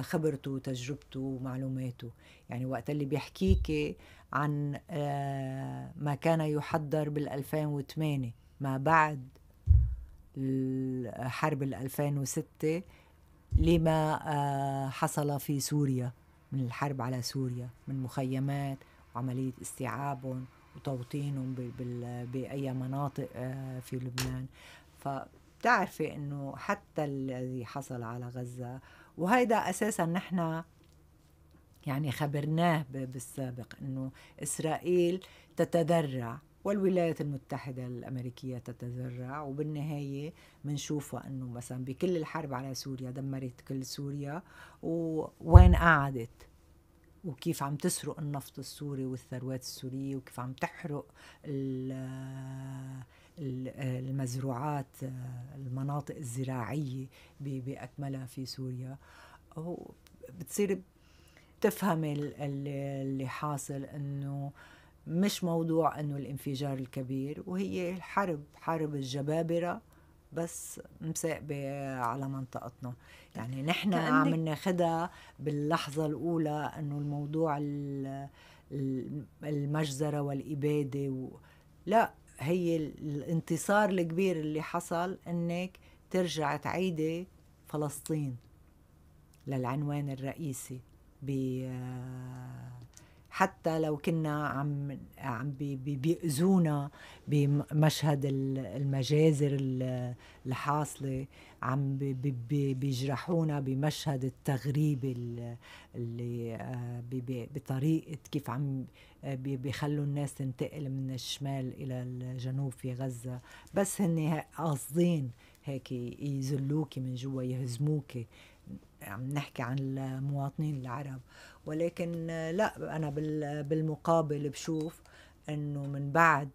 خبرته وتجربته ومعلوماته يعني وقت اللي بيحكيكي عن ما كان يحضر بال2008 ما بعد حرب ال 2006 لما آه، حصل في سوريا من الحرب على سوريا من مخيمات وعملية استيعابهم وتوطينهم بأي مناطق آه، في لبنان فبتعرفي أنه حتى الذي حصل على غزة وهيدا أساسا نحن يعني خبرناه بالسابق أنه إسرائيل تتذرع والولايات المتحدة الأمريكية تتذرع وبالنهاية منشوفها أنه مثلا بكل الحرب على سوريا دمرت كل سوريا ووين قعدت وكيف عم تسرق النفط السوري والثروات السورية وكيف عم تحرق المزروعات المناطق الزراعية بأكملها في سوريا بتصير تفهم اللي حاصل انه مش موضوع انه الانفجار الكبير وهي الحرب حرب الجبابره بس مساقبة على منطقتنا يعني نحن عم ناخدها باللحظة الأولى أنه الموضوع المجزرة والإبادة و... لا هي الانتصار الكبير اللي حصل أنك ترجع تعيدي فلسطين للعنوان الرئيسي ب حتى لو كنا عم عم بيأذونا بمشهد المجازر الحاصله عم بيجرحونا بمشهد التغريبه اللي آه، بطريقه كيف عم بيخلوا الناس تنتقل من الشمال الى الجنوب في غزه بس هن قاصدين هيك يذلوكي من جوا يهزموكي عم نحكي عن المواطنين العرب ولكن لا انا بالمقابل بشوف انه من بعد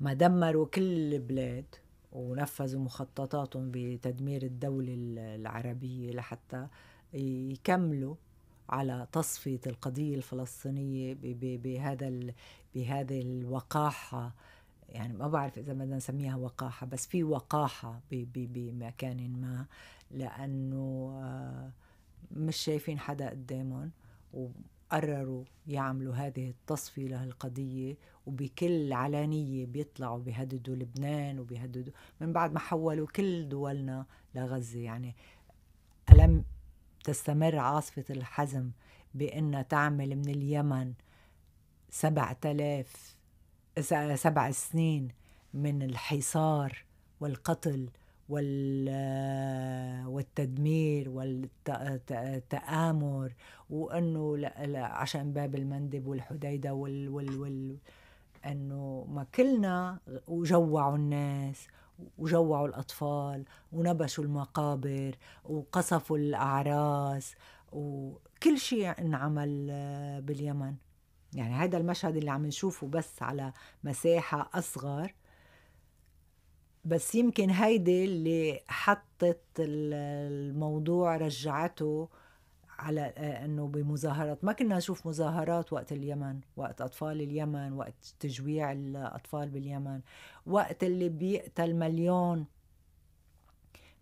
ما دمروا كل البلاد ونفذوا مخططاتهم بتدمير الدولة العربية لحتى يكملوا على تصفية القضية الفلسطينية بهذا بهذه الوقاحة يعني ما بعرف إذا بدنا نسميها وقاحة بس في وقاحة بمكان ما لأنه آه مش شايفين حدا قدامهم وقرروا يعملوا هذه التصفية لهالقضية وبكل علانية بيطلعوا بيهددوا لبنان وبيهددوا من بعد ما حولوا كل دولنا لغزة يعني ألم تستمر عاصفة الحزم بأنها تعمل من اليمن سبعة آلاف سبع سنين من الحصار والقتل وال آه، والتدمير والتآمر وأنه عشان باب المندب والحديدة وال, وال, وال أنه ما كلنا وجوعوا الناس وجوعوا الأطفال ونبشوا المقابر وقصفوا الأعراس وكل شيء انعمل آه، باليمن يعني هذا المشهد اللي عم نشوفه بس على مساحة أصغر بس يمكن هيدي اللي حطت الموضوع رجعته على آه، انه بمظاهرات ما كنا نشوف مظاهرات وقت اليمن وقت اطفال اليمن وقت تجويع الاطفال باليمن وقت اللي بيقتل مليون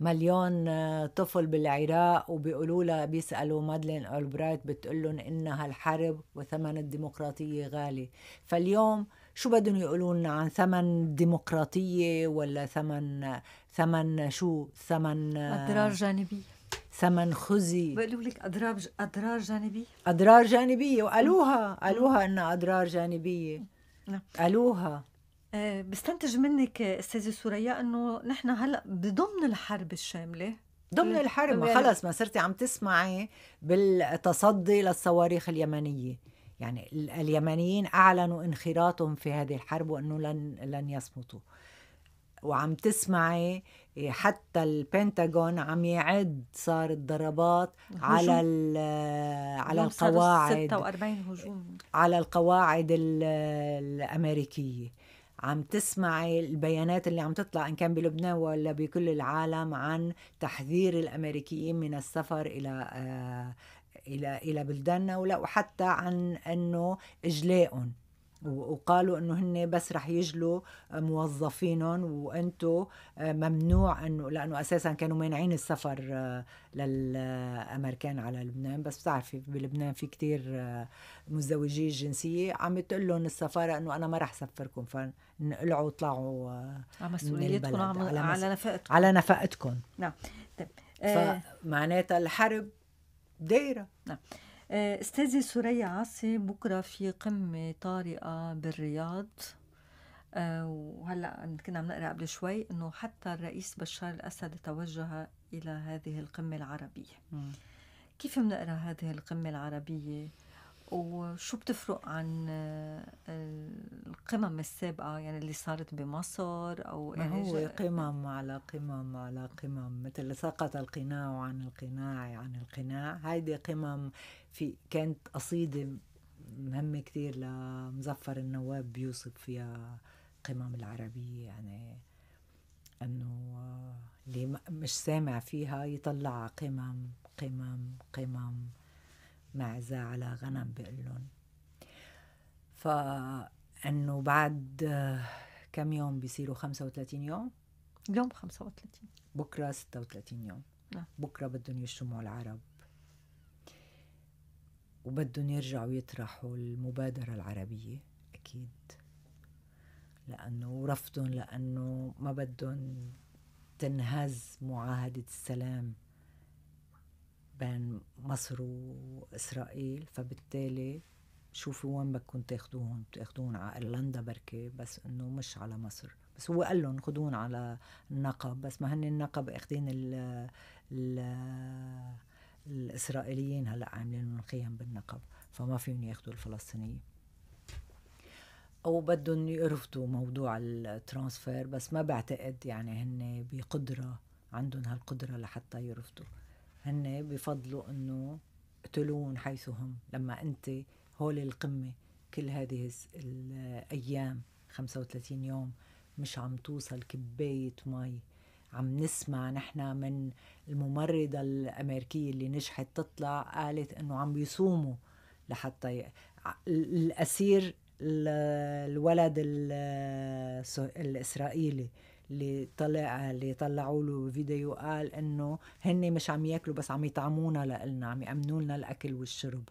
مليون آه، طفل بالعراق وبيقولوا لها بيسالوا مادلين اولبرايت بتقول لهم انها الحرب وثمن الديمقراطيه غالي فاليوم شو بدهم يقولوا لنا عن ثمن ديمقراطية ولا ثمن ثمن شو ثمن أضرار جانبية ثمن خزي بقولوا لك اضرار اضرار جانبيه اضرار جانبيه وقالوها قالوها انها اضرار جانبيه نعم. قالوها آه، بستنتج منك استاذه سوريا انه نحن هلا بضمن الحرب الشامله ضمن الحرب ما يعني خلص ما صرتي عم تسمعي بالتصدي للصواريخ اليمنيه يعني اليمنيين أعلنوا انخراطهم في هذه الحرب وأنه لن لن يصمتوا وعم تسمعي إيه، حتى البنتاغون عم يعد صار الضربات على على القواعد 46 هجوم على القواعد الامريكيه عم تسمعي البيانات اللي عم تطلع ان كان بلبنان ولا بكل العالم عن تحذير الامريكيين من السفر الى آه، الى الى بلداننا ولا وحتى عن انه اجلائهم وقالوا انه هن بس رح يجلوا موظفينهم وانتو آه، ممنوع انه لانه اساسا كانوا مانعين السفر آه، للامريكان على لبنان بس بتعرفي بلبنان في كتير آه، مزدوجي الجنسيه عم بتقول لهم السفاره انه انا ما رح سفركم فانقلعوا وطلعوا على مسؤوليتكم على, على نفقتكم على نفقتكم نعم طيب فمعناتها الحرب دائرة نعم آه، استاذة سوريا عاصي بكرة في قمة طارئة بالرياض آه، وهلا كنا عم نقرا قبل شوي انه حتى الرئيس بشار الاسد توجه الى هذه القمه العربيه. م. كيف بنقرا هذه القمه العربيه وشو بتفرق عن آه، القمم السابقة يعني اللي صارت بمصر أو ما يعني هو قمم على قمم على قمم مثل سقط القناع عن القناع عن القناع هيدي قمم في كانت قصيدة مهمة كثير لمظفر النواب بيوصف فيها قمم العربية يعني أنه آه، اللي مش سامع فيها يطلع قمم قمم قمم معزة على غنم بقول لهم فإنه بعد كم يوم بيصيروا 35 يوم اليوم 35 بكرة 36 يوم نعم. بكرة بدهم يجتمعوا العرب وبدهم يرجعوا يطرحوا المبادرة العربية أكيد لأنه رفضهم لأنه ما بدهم تنهز معاهدة السلام بين مصر واسرائيل فبالتالي شوفوا وين بدكم تاخذوهم تاخذوهم على ايرلندا بركي بس انه مش على مصر بس هو قال لهم خذوهم على النقب بس ما هن النقب اخذين ال الاسرائيليين هلا عاملين من خيم بالنقب فما فيهم ياخذوا الفلسطينيين او بدهم يرفضوا موضوع الترانسفير بس ما بعتقد يعني هن بقدره عندهم هالقدره لحتى يرفضوا هن بفضلوا انه اقتلون حيث هم لما انت هول القمه كل هذه الايام 35 يوم مش عم توصل كبايه مي عم نسمع نحن من الممرضه الامريكيه اللي نجحت تطلع قالت انه عم بيصوموا لحتى ي... الاسير الولد الاسرائيلي اللي طلع اللي طلعوا له فيديو قال انه هن مش عم ياكلوا بس عم يطعمونا لنا عم يامنوا لنا الاكل والشرب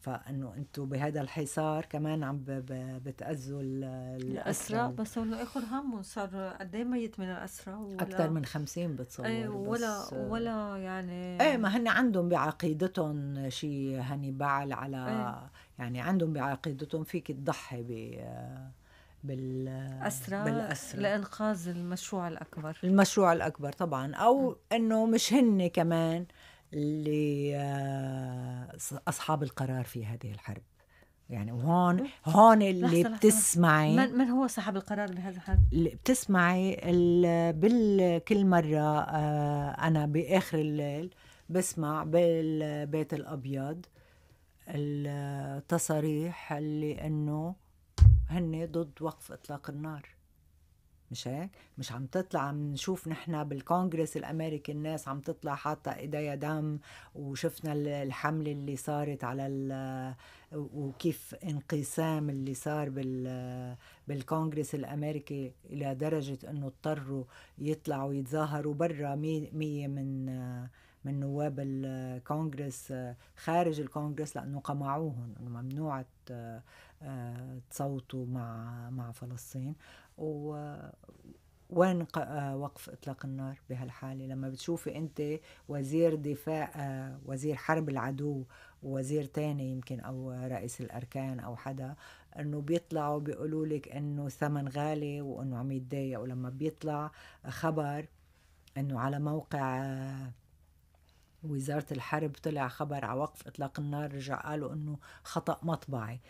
فانه انتم بهذا الحصار كمان عم بتاذوا الاسرى بس انه اخر هم صار قد ايه ميت من الاسرى اكثر من 50 بتصور ايه ولا بس آه. ولا يعني ايه ما هن عندهم بعقيدتهم شيء هني بعل على أي يعني عندهم بعقيدتهم فيك تضحي ب آه. بال بالأسرى لإنقاذ المشروع الأكبر المشروع الأكبر طبعا أو إنه مش هن كمان اللي آه، أصحاب القرار في هذه الحرب يعني وهون هون اللي بتسمعي من, من هو صاحب القرار بهذا الحال؟ اللي بتسمعي بكل مرة آه، أنا بآخر الليل بسمع بالبيت الأبيض التصاريح اللي إنه هن ضد وقف إطلاق النار مش هيك؟ مش عم تطلع عم نشوف نحن بالكونغرس الامريكي الناس عم تطلع حاطه ايديها دم وشفنا الحمله اللي صارت على وكيف انقسام اللي صار بال بالكونغرس الامريكي الى درجه انه اضطروا يطلعوا يتظاهروا برا مية من من نواب الكونغرس آه، خارج الكونغرس لانه قمعوهم انه ممنوع آه، تصوتوا مع مع فلسطين و وين آه، وقف اطلاق النار بهالحاله لما بتشوفي انت وزير دفاع وزير حرب العدو وزير تاني يمكن او رئيس الاركان او حدا انه بيطلعوا بيقولوا لك انه ثمن غالي وانه عم يتضايقوا لما بيطلع خبر انه على موقع وزارة الحرب طلع خبر على وقف إطلاق النار رجع قالوا إنه خطأ مطبعي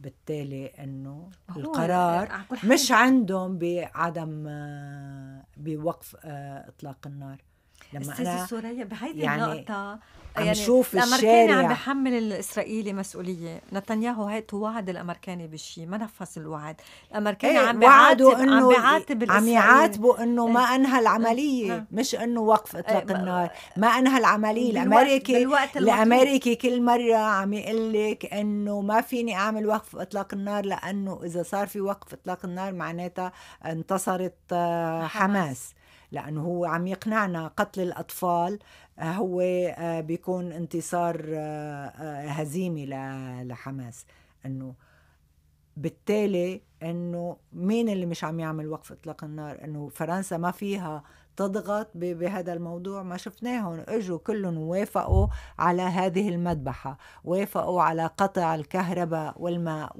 بالتالي انه القرار مش عندهم بعدم آه، بوقف آه، اطلاق النار لما انا سوريا بهيدي يعني النقطه يعني نشوف الشارع الامريكاني عم بحمل الاسرائيلي مسؤوليه نتنياهو هي وعد الامريكاني بشيء ما نفذ الوعد الامريكاني ايه عم بيعاتب عم بيعاتب عم يعاتبوا انه ما إيه. انهى العمليه اه. مش انه وقف اطلاق ايه النار ما انهى العمليه الامريكي الامريكي كل مره عم يقول لك انه ما فيني اعمل وقف اطلاق النار لانه اذا صار في وقف اطلاق النار معناتها انتصرت آه، حماس, حماس. لأنه هو عم يقنعنا قتل الأطفال آه، هو آه، بيكون انتصار آه، هزيمة لحماس أنه بالتالي انه مين اللي مش عم يعمل وقف اطلاق النار انه فرنسا ما فيها تضغط بهذا الموضوع ما شفناهم اجوا كلهم وافقوا على هذه المذبحة وافقوا على قطع الكهرباء والماء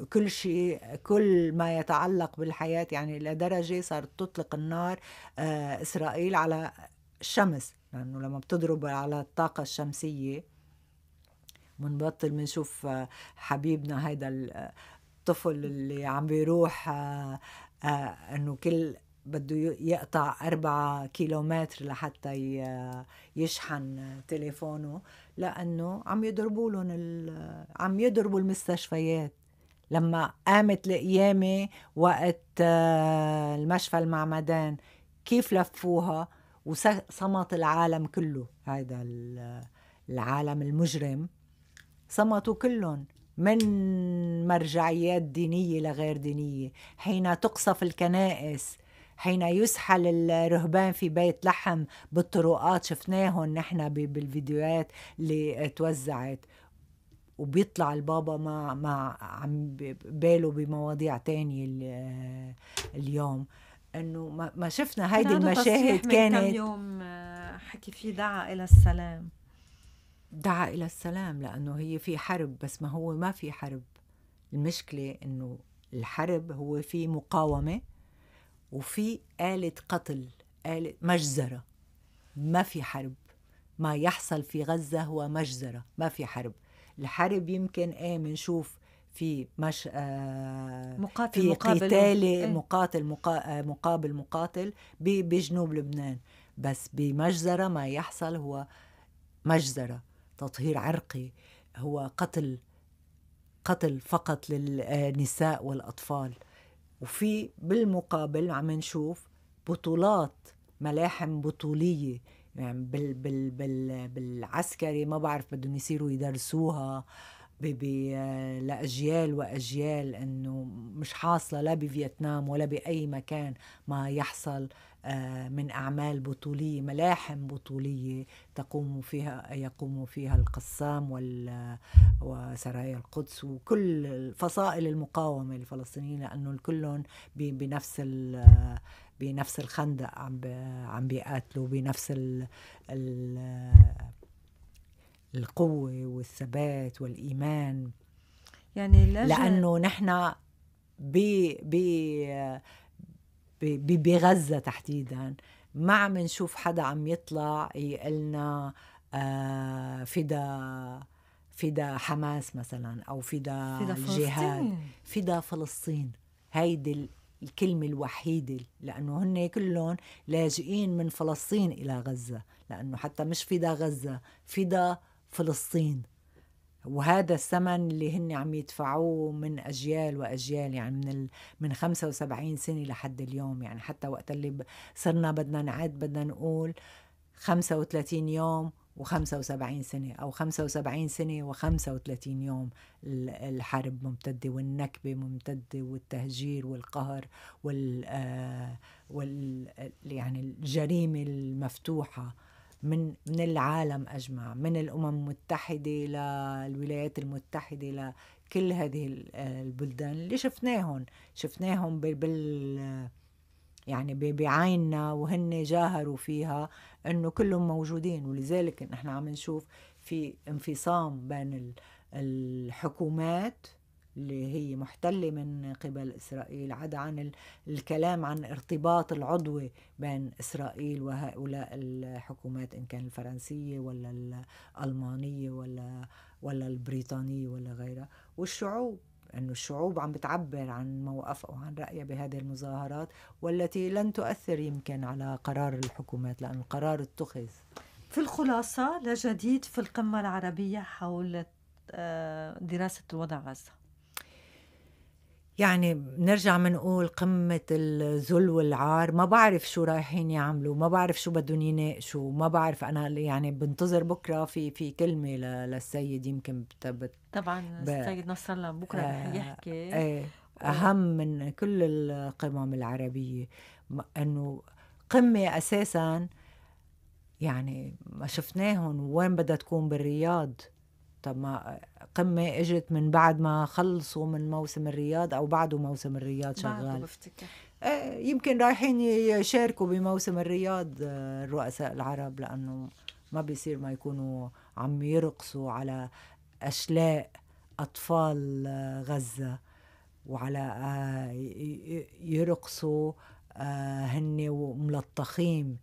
وكل شيء كل ما يتعلق بالحياة يعني لدرجة صارت تطلق النار آه، إسرائيل على الشمس لأنه لما بتضرب على الطاقة الشمسية بنبطل بنشوف آه، حبيبنا هيدا آه، الطفل اللي عم بيروح انه كل بده يقطع أربعة كيلومتر لحتى يشحن تليفونه لأنه عم يضربوا لهم ال... عم يضربوا المستشفيات لما قامت القيامة وقت آه، المشفى المعمدان كيف لفوها وصمت العالم كله هذا العالم المجرم صمتوا كلهم من مرجعيات دينية لغير دينية حين تقصف الكنائس حين يسحل الرهبان في بيت لحم بالطرقات شفناهم نحن بالفيديوهات اللي توزعت وبيطلع البابا مع مع عم باله بمواضيع تانية اليوم انه ما شفنا هيدي المشاهد كانت كم يوم آه، حكي فيه دعا الى السلام دعا الى السلام لانه هي في حرب بس ما هو ما في حرب المشكله انه الحرب هو في مقاومه وفي آلة قتل آلة مجزرة ما في حرب ما يحصل في غزة هو مجزرة ما في حرب الحرب يمكن ايه بنشوف في مش آه مقاتل في مقابل قتال ايه؟ مقاتل آه، مقابل مقاتل بجنوب لبنان بس بمجزرة ما يحصل هو مجزرة تطهير عرقي هو قتل قتل فقط للنساء آه، والأطفال وفي بالمقابل عم نشوف بطولات ملاحم بطولية يعني بال بال بال بالعسكري ما بعرف بدهم يصيروا يدرسوها لأجيال وأجيال أنه مش حاصلة لا بفيتنام ولا بأي مكان ما يحصل آه، من أعمال بطولية ملاحم بطولية تقوم فيها يقوم فيها القسام وسرايا القدس وكل فصائل المقاومة الفلسطينية لأنه كلهم بنفس بنفس الخندق عم عم بيقاتلوا بنفس ال القوة والثبات والإيمان يعني لأنه نحن ب ب بغزة تحديدا ما عم نشوف حدا عم يطلع يقلنا آه، فدا فدا حماس مثلا أو فدا, فدا الجهاد فدا فلسطين هيدي الكلمة الوحيدة لأنه هن كلهم لاجئين من فلسطين إلى غزة لأنه حتى مش فدا غزة فدا فلسطين وهذا الثمن اللي هن عم يدفعوه من اجيال واجيال يعني من ال... من 75 سنه لحد اليوم يعني حتى وقت اللي ب... صرنا بدنا نعد بدنا نقول 35 يوم و75 سنة أو 75 سنة و35 يوم الحرب ممتدة والنكبة ممتدة والتهجير والقهر وال, آه، وال يعني الجريمة المفتوحة من من العالم اجمع من الامم المتحده للولايات المتحده لكل هذه البلدان اللي شفناهم شفناهم بال يعني بعيننا وهن جاهروا فيها انه كلهم موجودين ولذلك نحن عم نشوف في انفصام بين الحكومات اللي هي محتلة من قبل إسرائيل عدا عن الكلام عن ارتباط العضوي بين إسرائيل وهؤلاء الحكومات إن كان الفرنسية ولا الألمانية ولا ولا البريطانية ولا غيرها والشعوب أنه الشعوب عم بتعبر عن أو وعن رأيها بهذه المظاهرات والتي لن تؤثر يمكن على قرار الحكومات لأن القرار اتخذ في الخلاصة لا جديد في القمة العربية حول آه، دراسة الوضع غزة يعني بنرجع بنقول قمة الذل والعار ما بعرف شو رايحين يعملوا ما بعرف شو بدهم يناقشوا ما بعرف أنا يعني بنتظر بكرة في في كلمة للسيد يمكن بت طبعا ب... السيد نصر الله بكرة آه رح يحكي آه أهم من كل القمم العربية أنه قمة أساساً يعني ما شفناهم وين بدها تكون بالرياض طب ما قمة اجت من بعد ما خلصوا من موسم الرياض او بعده موسم الرياض شغال بفتكر إيه، يمكن رايحين يشاركوا بموسم الرياض آه، الرؤساء العرب لانه ما بيصير ما يكونوا عم يرقصوا على اشلاء اطفال آه، غزه وعلى آه، يرقصوا هن وملطخين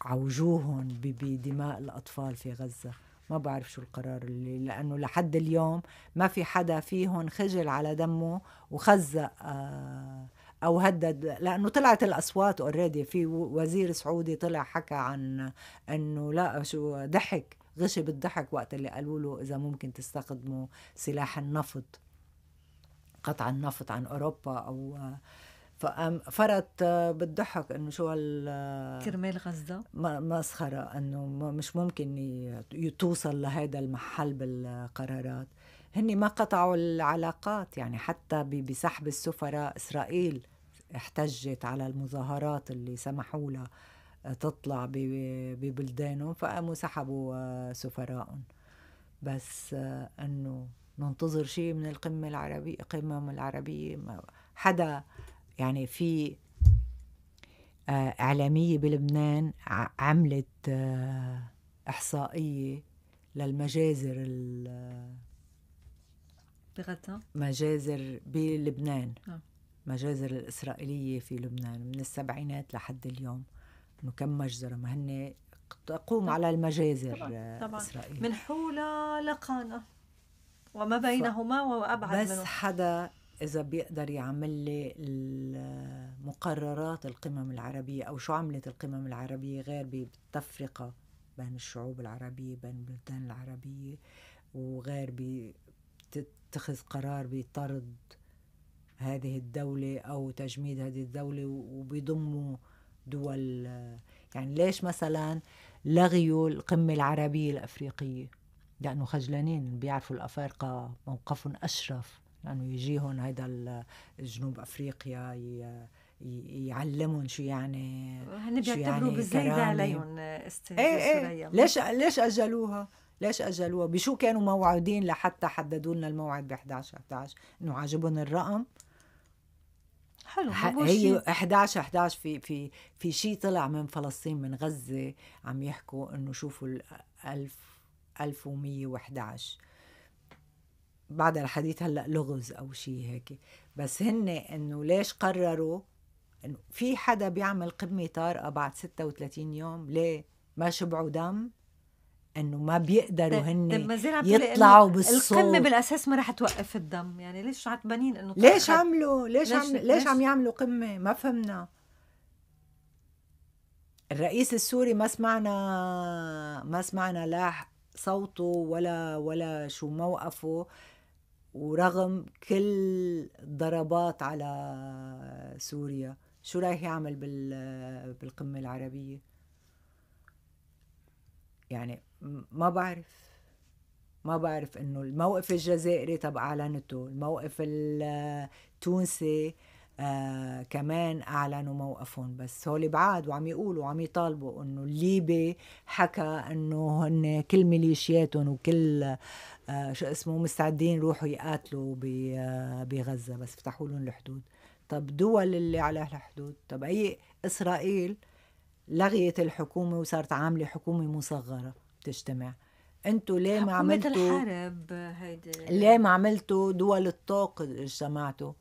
عوجوهن بدماء الاطفال في غزه ما بعرف شو القرار اللي لانه لحد اليوم ما في حدا فيهم خجل على دمه وخزق آه، او هدد لانه طلعت الاصوات اوريدي في وزير سعودي طلع حكى عن انه لا شو ضحك غشي بالضحك وقت اللي قالوا له اذا ممكن تستخدموا سلاح النفط قطع النفط عن اوروبا او آه، فرت آه، بالضحك انه شو هال آه، كرمال غزه مسخره انه مش ممكن توصل لهذا المحل بالقرارات هن ما قطعوا العلاقات يعني حتى بسحب السفراء اسرائيل احتجت على المظاهرات اللي سمحوا لها آه، تطلع ببلدانهم فقاموا سحبوا سفراءهم بس انه ننتظر شيء من القمه العربيه القمم العربيه حدا يعني في آه، إعلامية بلبنان عملت آه، إحصائية للمجازر بغزة مجازر بلبنان آه. مجازر الإسرائيلية في لبنان من السبعينات لحد اليوم إنه كم مجزرة ما هن تقوم طبعا. على المجازر طبعا. آه، طبعا. إسرائيل من حولة لقانا وما بينهما ف... وأبعد بس منه. حدا إذا بيقدر يعمل لي مقررات القمم العربية أو شو عملت القمم العربية غير بالتفرقة بين الشعوب العربية بين البلدان العربية وغير بتتخذ قرار بطرد هذه الدولة أو تجميد هذه الدولة وبيضموا دول يعني ليش مثلا لغيوا القمة العربية الأفريقية لأنه خجلانين بيعرفوا الأفارقة موقفهم أشرف لأنه يجيهم هيدا جنوب أفريقيا يعلمهم شو يعني هن بيعتبروا يعني بزيادة عليهم آه، استاذ ايه ايه ليش ليش أجلوها؟ ليش أجلوها؟ بشو كانوا موعودين لحتى حددوا لنا الموعد ب 11 11 إنه عاجبهم الرقم حلو هي 11 11 في في في شيء طلع من فلسطين من غزه عم يحكوا انه شوفوا ال 1000 1111 بعد الحديث هلا لغز او شيء هيك بس هن انه ليش قرروا انه في حدا بيعمل قمه طارئه بعد 36 يوم ليه ما شبعوا دم انه ما بيقدروا طيب، هن طيب، يطلعوا بالصوت القمه بالاساس ما رح توقف الدم يعني ليش عتبانين انه ليش عملوا ليش, ليش عم ليش عم يعملوا قمه ما فهمنا الرئيس السوري ما سمعنا ما سمعنا لا صوته ولا ولا شو موقفه ورغم كل ضربات على سوريا شو رايح يعمل بالقمة العربية يعني ما بعرف ما بعرف انه الموقف الجزائري تبع اعلنته الموقف التونسي آه كمان اعلنوا موقفهم بس هول بعاد وعم يقولوا وعم يطالبوا انه الليبي حكى انه هن كل ميليشياتهم وكل آه شو اسمه مستعدين يروحوا يقاتلوا آه بغزه بس فتحوا لهم الحدود طب دول اللي على الحدود طب اي اسرائيل لغيت الحكومه وصارت عامله حكومه مصغره بتجتمع انتوا ليه ما عملتوا الحرب هيدي ليه ما عملتوا دول الطوق اجتمعتوا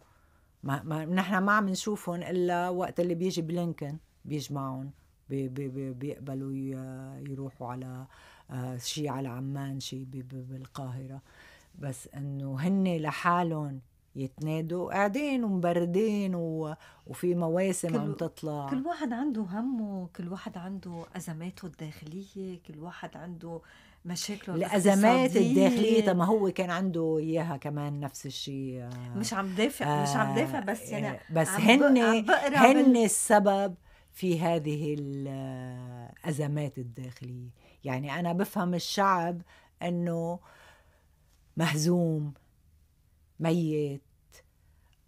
ما, ما نحن ما عم نشوفهم الا وقت اللي بيجي بلينكن بيجمعهم بي بي بي بيقبلوا يروحوا على آه، شيء على عمان شيء بالقاهره بس انه هن لحالهم يتنادوا قاعدين ومبردين و... وفي مواسم كل... عم تطلع كل واحد عنده همه كل واحد عنده أزماته الداخلية كل واحد عنده مشاكله الازمات الداخليه طب ما هو كان عنده اياها كمان نفس الشيء مش عم دافع آه مش عم دافع آه، بس يعني آه، بس هن هن بال... السبب في هذه الازمات آه، الداخليه يعني انا بفهم الشعب انه مهزوم ميت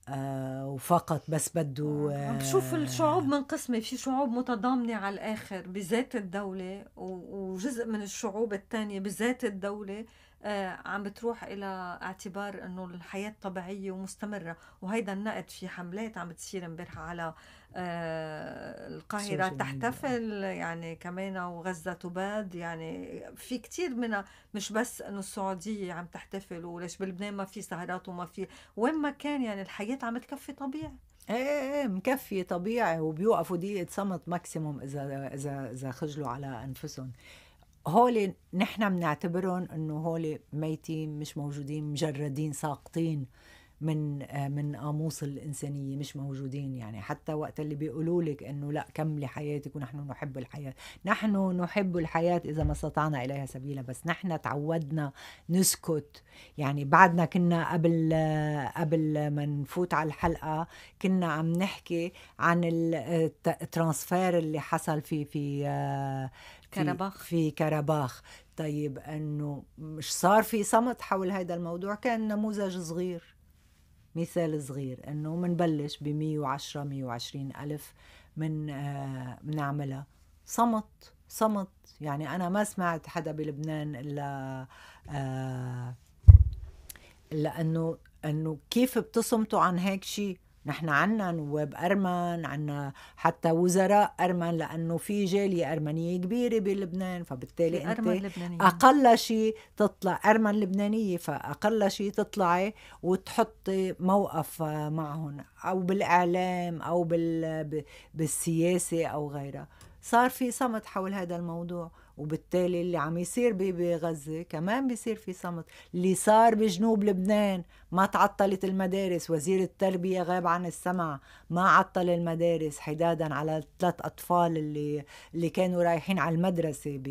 آه، وفقط بس بده آه عم تشوف الشعوب منقسمة في شعوب متضامنة على الآخر بذات الدولة وجزء من الشعوب الثانية بذات الدولة آه، عم بتروح إلى اعتبار أنه الحياة طبيعية ومستمرة وهيدا النقد في حملات عم بتصير امبارح على آه، القاهرة تحتفل آه. يعني كمان وغزة تباد يعني في كثير منها مش بس أنه السعودية عم تحتفل وليش بلبنان ما في سهرات وما في وين ما كان يعني الحياة عم تكفي طبيعي ايه ايه, إيه، مكفي طبيعي وبيوقفوا دقيقة صمت ماكسيموم إذا إذا إذا خجلوا على أنفسهم هول نحن بنعتبرهم انه هول ميتين مش موجودين مجردين ساقطين من آه، من قاموس الانسانيه مش موجودين يعني حتى وقت اللي بيقولوا لك انه لا كملي حياتك ونحن نحب الحياه نحن نحب الحياه اذا ما استطعنا اليها سبيلا بس نحن تعودنا نسكت يعني بعدنا كنا قبل آه، قبل ما نفوت على الحلقه كنا عم نحكي عن آه، الترانسفير اللي حصل في في كرباخ في كرباخ طيب انه مش صار في صمت حول هذا الموضوع كان نموذج صغير مثال صغير انه بنبلش ب 110 120 الف من بنعملها آه، صمت صمت يعني انا ما سمعت حدا بلبنان الا آه، لانه انه كيف بتصمتوا عن هيك شيء نحن عنا نواب أرمن عنا حتى وزراء أرمن لأنه في جالية أرمنية كبيرة بلبنان فبالتالي أنت لبنانية. أقل شيء تطلع أرمن لبنانية فأقل شيء تطلعي وتحطي موقف آه، معهم أو بالإعلام أو بال... بالسياسة أو غيرها صار في صمت حول هذا الموضوع وبالتالي اللي عم يصير بغزة كمان بيصير في صمت اللي صار بجنوب لبنان ما تعطلت المدارس وزير التربية غاب عن السمع ما عطل المدارس حدادا على ثلاث أطفال اللي, اللي كانوا رايحين على المدرسة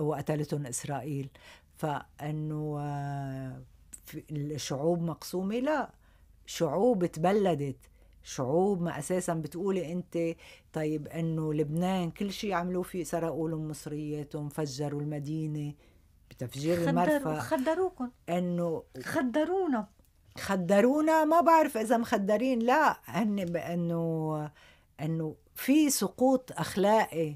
وقتلتهم إسرائيل فأنه آه، الشعوب مقسومة لا شعوب تبلدت شعوب ما اساسا بتقولي انت طيب انه لبنان كل شيء عملوه فيه سرقوا لهم مصرياتهم فجروا المدينه بتفجير المرفأ خدروكم انه خدرونا خدرونا ما بعرف اذا مخدرين لا هن انه انه في سقوط اخلاقي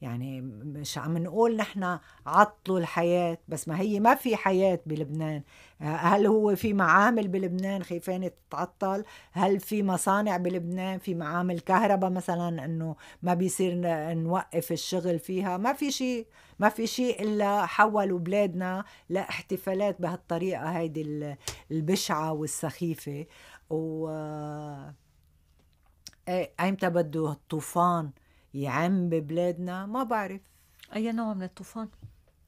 يعني مش عم نقول نحن عطلوا الحياة بس ما هي ما في حياة بلبنان آه، هل هو في معامل بلبنان خيفانة تتعطل هل في مصانع بلبنان في معامل كهرباء مثلا انه ما بيصير نوقف الشغل فيها ما في شيء ما في شيء الا حولوا بلادنا لاحتفالات بهالطريقة هيدي البشعة والسخيفة و آه، ايمتى بده الطوفان يعم ببلادنا ما بعرف أي نوع من الطوفان؟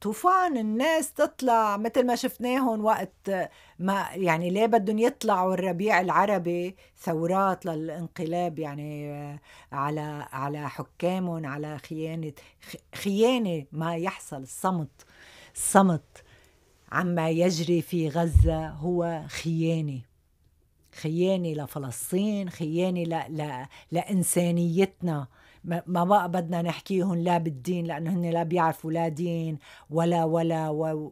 طوفان الناس تطلع مثل ما شفناهم وقت ما يعني ليه بدهم يطلعوا الربيع العربي ثورات للانقلاب يعني آه، على على حكامهم على خيانه خيانه ما يحصل الصمت الصمت عما يجري في غزه هو خيانه خيانه لفلسطين خيانه ل... ل... لانسانيتنا ما بقى بدنا نحكيهم لا بالدين لانه هن لا بيعرفوا لا دين ولا ولا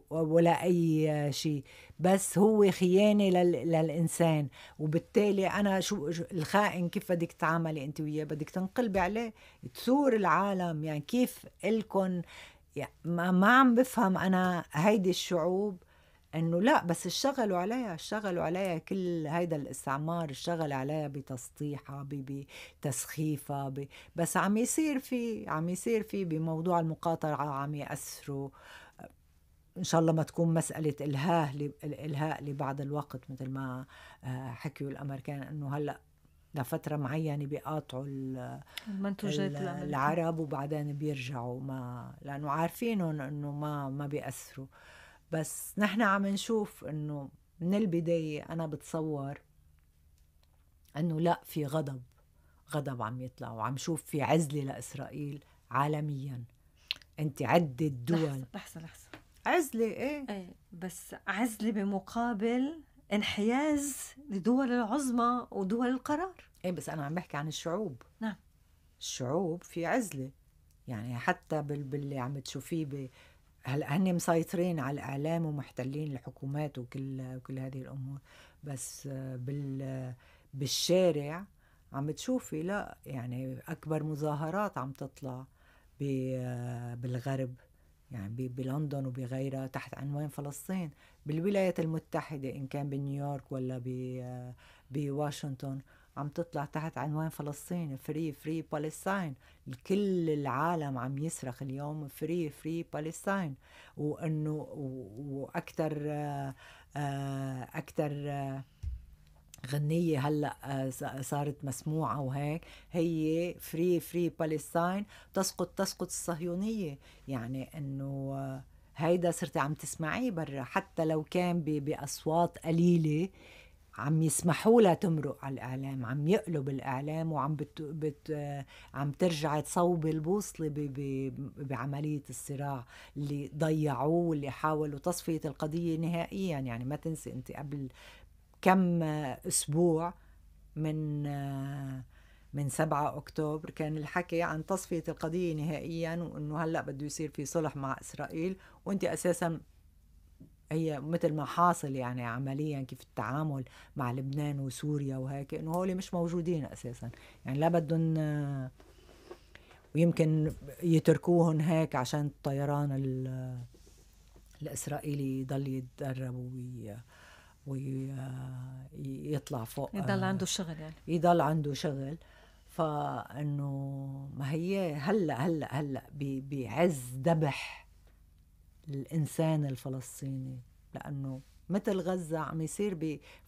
ولا اي شيء بس هو خيانه للانسان وبالتالي انا شو الخائن كيف بدك تتعاملي انت وياه بدك تنقلبي عليه تثور العالم يعني كيف الكم يعني ما عم بفهم انا هيدي الشعوب انه لا بس اشتغلوا عليها اشتغلوا عليها كل هيدا الاستعمار اشتغل عليها بتسطيحها بتسخيفها بس عم يصير في عم يصير في بموضوع المقاطعه عم ياثروا ان شاء الله ما تكون مساله الهاء الهاء لبعض الوقت مثل ما آه، حكيوا الامريكان انه هلا لفتره معينه بيقاطعوا المنتوجات العرب وبعدين بيرجعوا ما لانه عارفينهم انه ما ما بياثروا بس نحن عم نشوف انه من البداية أنا بتصور انه لا في غضب غضب عم يطلع وعم شوف في عزلة لإسرائيل عالميا انت عدة دول لحظة لحظة, لحظة. عزلة ايه ايه بس عزلة بمقابل انحياز لدول العظمى ودول القرار ايه بس انا عم بحكي عن الشعوب نعم الشعوب في عزلة يعني حتى باللي عم تشوفيه هلا هن مسيطرين على الاعلام ومحتلين الحكومات وكل وكل هذه الامور بس بال بالشارع عم تشوفي لا يعني اكبر مظاهرات عم تطلع بالغرب يعني بلندن وبغيرها تحت عنوان فلسطين بالولايات المتحدة إن كان بنيويورك ولا بواشنطن عم تطلع تحت عنوان فلسطين فري فري بالستاين كل العالم عم يصرخ اليوم فري فري بالستاين وانه واكثر اكثر آه، آه، غنية هلا آه، صارت مسموعة وهيك هي فري فري بالستاين تسقط تسقط الصهيونية يعني انه هيدا صرت عم تسمعيه برا حتى لو كان باصوات قليله عم يسمحوا لها تمرق على الاعلام عم يقلب الاعلام وعم بت... بت... عم ترجع تصوب البوصله ب... ب... بعمليه الصراع اللي ضيعوه واللي حاولوا تصفيه القضيه نهائيا يعني ما تنسي انت قبل كم اسبوع من من 7 اكتوبر كان الحكي عن تصفيه القضيه نهائيا وانه هلا بده يصير في صلح مع اسرائيل وانت اساسا هي مثل ما حاصل يعني عمليا كيف التعامل مع لبنان وسوريا وهيك انه هول مش موجودين اساسا يعني لا بدهم ويمكن يتركوهم هيك عشان الطيران الاسرائيلي يضل يتدرب وي ويطلع فوق يضل عنده شغل يعني يضل عنده شغل فانه ما هي هلا هلا هلا بعز ذبح الإنسان الفلسطيني لأنه مثل غزة عم يصير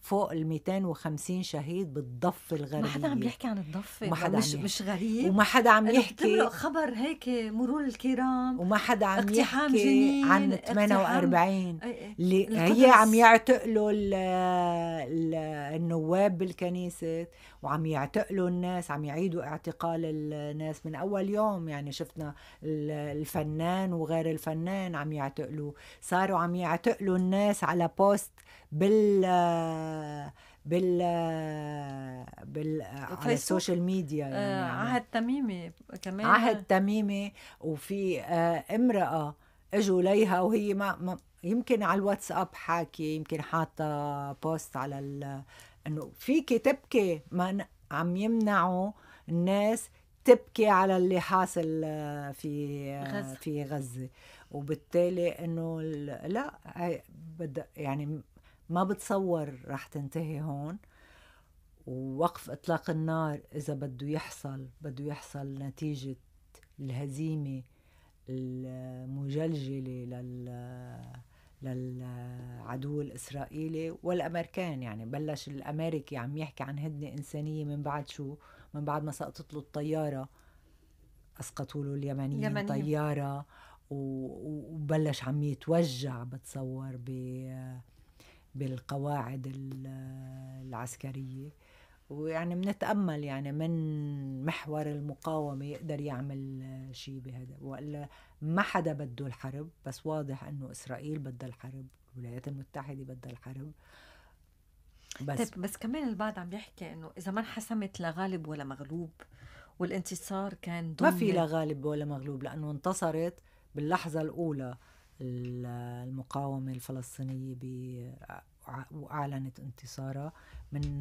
بفوق ال 250 شهيد بالضفة الغربية ما حدا عم يحكي عن الضفة ما حدا مش, مش غريب وما حدا عم يحكي خبر هيك مرور الكرام وما حدا عم يحكي عن 48 اللي هي عم يعتقلوا النواب بالكنيسة وعم يعتقلوا الناس عم يعيدوا اعتقال الناس من أول يوم يعني شفنا الفنان وغير الفنان عم يعتقلوا صاروا عم يعتقلوا الناس على بوست بال بال بال على السوشيال ميديا يعني, آه، عهد تميمي كمان عهد تميمي وفي آه، امراه اجوا ليها وهي ما, ما يمكن على الواتساب حاكي يمكن حاطه بوست على انه فيك تبكي ما عم يمنعوا الناس تبكي على اللي حاصل آه، في آه، غزة. في غزه وبالتالي انه لا يعني ما بتصور رح تنتهي هون ووقف اطلاق النار اذا بده يحصل بده يحصل نتيجه الهزيمه المجلجله لل للعدو الإسرائيلي والأمريكان يعني بلش الأمريكي عم يحكي عن هدنة إنسانية من بعد شو من بعد ما سقطت له الطيارة أسقطوا له اليمنيين الطياره طيارة وبلش عم يتوجع بتصور ب بالقواعد العسكرية ويعني بنتامل يعني من محور المقاومه يقدر يعمل شيء بهذا والا ما حدا بده الحرب بس واضح انه اسرائيل بدها الحرب الولايات المتحده بدها الحرب بس طيب بس كمان البعض عم يحكي انه اذا ما انحسمت لا غالب ولا مغلوب والانتصار كان ضمن ما في لا غالب ولا مغلوب لانه انتصرت باللحظه الاولى المقاومه الفلسطينيه واعلنت انتصارها من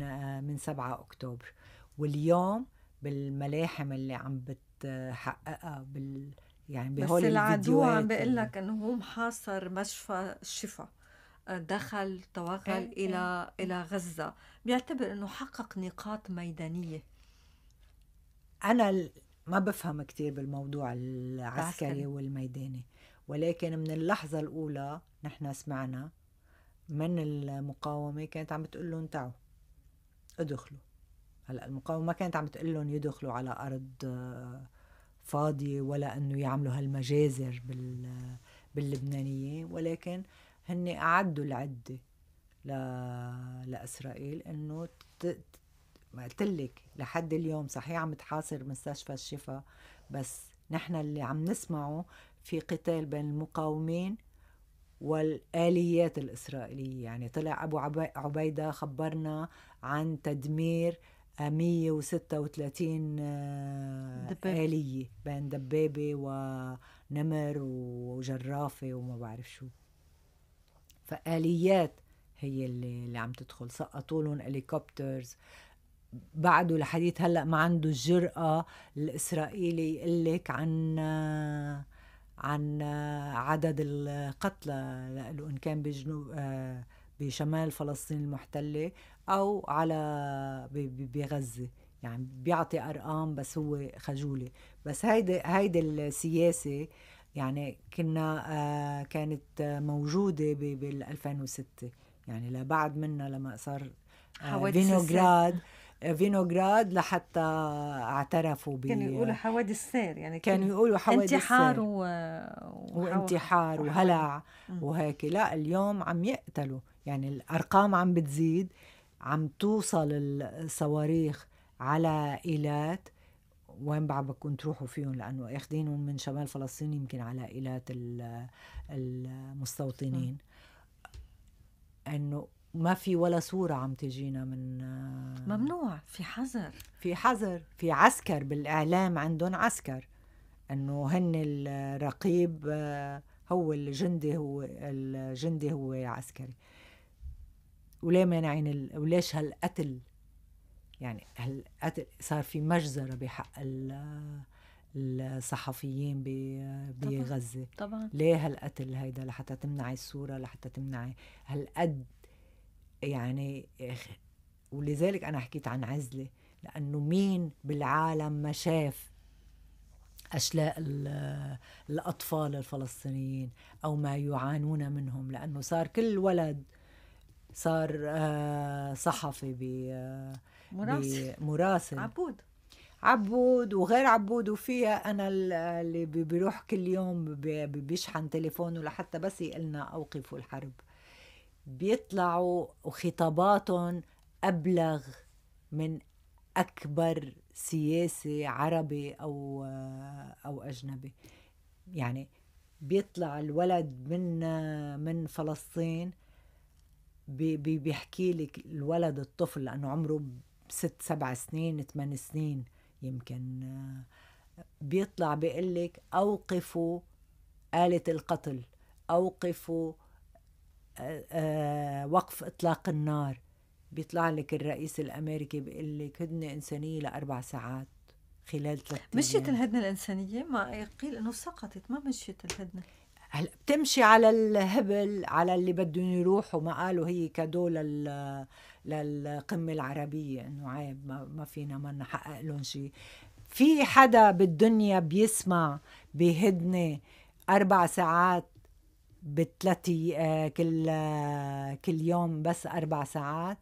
من 7 اكتوبر واليوم بالملاحم اللي عم بتحققها بال يعني بهول بس العدو عم بيقول لك انه هو محاصر مشفى الشفا دخل توغل إيه، الى إيه. الى غزه بيعتبر انه حقق نقاط ميدانيه انا ما بفهم كثير بالموضوع العسكري والميداني ولكن من اللحظه الاولى نحن سمعنا من المقاومة كانت عم بتقول لهم تعوا ادخلوا هلا المقاومة ما كانت عم بتقول لهم يدخلوا على أرض آه، فاضية ولا إنه يعملوا هالمجازر بال باللبنانية ولكن هن أعدوا العدة ل... لإسرائيل إنه ت... ما قلت لك لحد اليوم صحيح عم تحاصر مستشفى الشفا بس نحن اللي عم نسمعه في قتال بين المقاومين والآليات الإسرائيلية يعني طلع أبو عبيدة خبرنا عن تدمير 136 آه، آه، دبابة. آلية بين دبابة ونمر وجرافة وما بعرف شو فآليات هي اللي, اللي عم تدخل سقطوا لهم هليكوبترز بعده لحديث هلا ما عنده الجرأة الإسرائيلي يقلك عن آه، عن آه، عدد القتلى لأنه إن كان بجنوب آه، بشمال فلسطين المحتلة أو على بغزة يعني بيعطي أرقام بس هو خجولة بس هيدي هيدي السياسة يعني كنا آه، كانت موجودة بال 2006 يعني لبعد منا لما صار فينوغراد فينوغراد لحتى اعترفوا ب كانوا يقولوا حوادث سير يعني كانوا يقولوا حوادث انتحار و... وانتحار وهلع وهيك لا اليوم عم يقتلوا يعني الارقام عم بتزيد عم توصل الصواريخ على ايلات وين بعد بدكم تروحوا فيهم لانه اخذينهم من شمال فلسطين يمكن على ايلات المستوطنين انه ما في ولا صورة عم تجينا من ممنوع في حذر في حذر في عسكر بالإعلام عندهم عسكر انه هن الرقيب آه، هو الجندي هو الجندي هو عسكري وليه مانعين ال... وليش هالقتل يعني هالقتل صار في مجزرة بحق ال... الصحفيين بغزة طبعا. طبعا ليه هالقتل هيدا لحتى تمنعي الصورة لحتى تمنعي هالقد يعني ولذلك أنا حكيت عن عزلة لأنه مين بالعالم ما شاف أشلاء الأطفال الفلسطينيين أو ما يعانون منهم لأنه صار كل ولد صار آه، صحفي آه، ب مراسل عبود عبود وغير عبود وفيها انا اللي بيروح كل يوم بيشحن تليفونه لحتى بس يقلنا اوقفوا الحرب بيطلعوا وخطاباتهم أبلغ من أكبر سياسي عربي أو أو أجنبي يعني بيطلع الولد من من فلسطين بي بيحكي لك الولد الطفل لأنه عمره ست سبع سنين ثمان سنين يمكن بيطلع بيقول لك أوقفوا آلة القتل أوقفوا آه، وقف إطلاق النار بيطلع لك الرئيس الأمريكي بيقول لك هدنة إنسانية لأربع ساعات خلال ثلاث مشيت الهدنة الإنسانية ما قيل إنه سقطت ما مشيت الهدنة هلا بتمشي على الهبل على اللي بدهم يروحوا ما قالوا هي كادو لل للقمة العربية انه عيب ما, ما فينا ما نحقق لهم شيء في حدا بالدنيا بيسمع بهدنة أربع ساعات بثلاث آه، كل آه، كل يوم بس اربع ساعات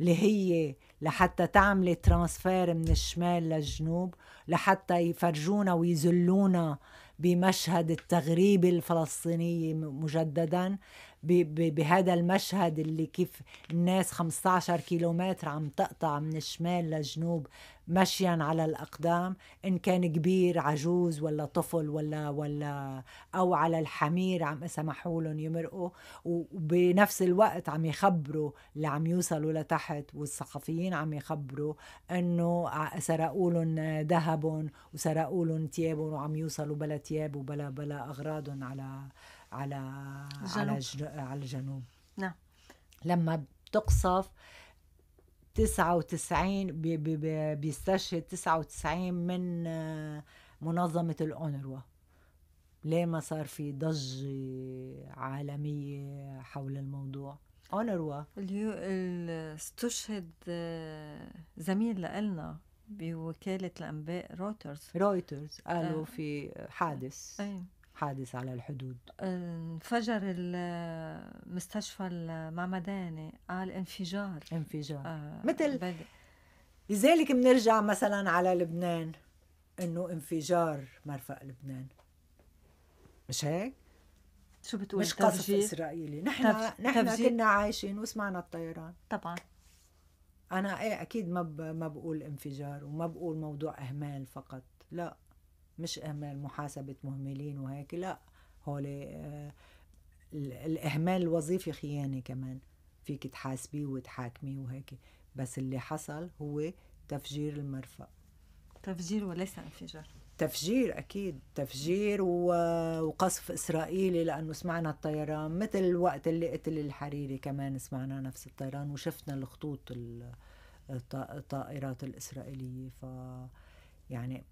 اللي هي لحتى تعملي ترانسفير من الشمال للجنوب لحتى يفرجونا ويذلونا بمشهد التغريبة الفلسطينية مجددا بهذا المشهد اللي كيف الناس 15 كيلومتر عم تقطع من الشمال للجنوب مشيا على الأقدام إن كان كبير عجوز ولا طفل ولا ولا أو على الحمير عم سمحوا لهم يمرقوا وبنفس الوقت عم يخبروا اللي عم يوصلوا لتحت والصحفيين عم يخبروا إنه سرقوا لهم ذهبهم وسرقوا لهم ثيابهم وعم يوصلوا بلا ثياب وبلا بلا أغراضهم على على الجنوب. على على الجنوب نعم لما بتقصف 99 بيستشهد 99 من آه، منظمة الأونروا ليه ما صار في ضجة عالمية حول الموضوع أونروا استشهد آه، زميل لنا بوكالة الأنباء رويترز رويترز قالوا آه. في حادث أي. حادث على الحدود انفجر المستشفى المعمداني قال آه، انفجار انفجار آه مثل بل... لذلك بنرجع مثلا على لبنان انه انفجار مرفق لبنان مش هيك؟ شو بتقول مش قصف اسرائيلي نحن نحن كنا عايشين وسمعنا الطيران طبعا انا ايه اكيد ما ب... ما بقول انفجار وما بقول موضوع اهمال فقط لا مش اهمال محاسبه مهملين وهيك لا هول آه، الاهمال الوظيفي خيانه كمان فيك تحاسبيه وتحاكميه وهيك بس اللي حصل هو تفجير المرفأ تفجير وليس انفجار تفجير اكيد تفجير و... وقصف اسرائيلي لانه سمعنا الطيران مثل الوقت اللي قتل الحريري كمان سمعنا نفس الطيران وشفنا الخطوط الطائرات الاسرائيليه ف يعني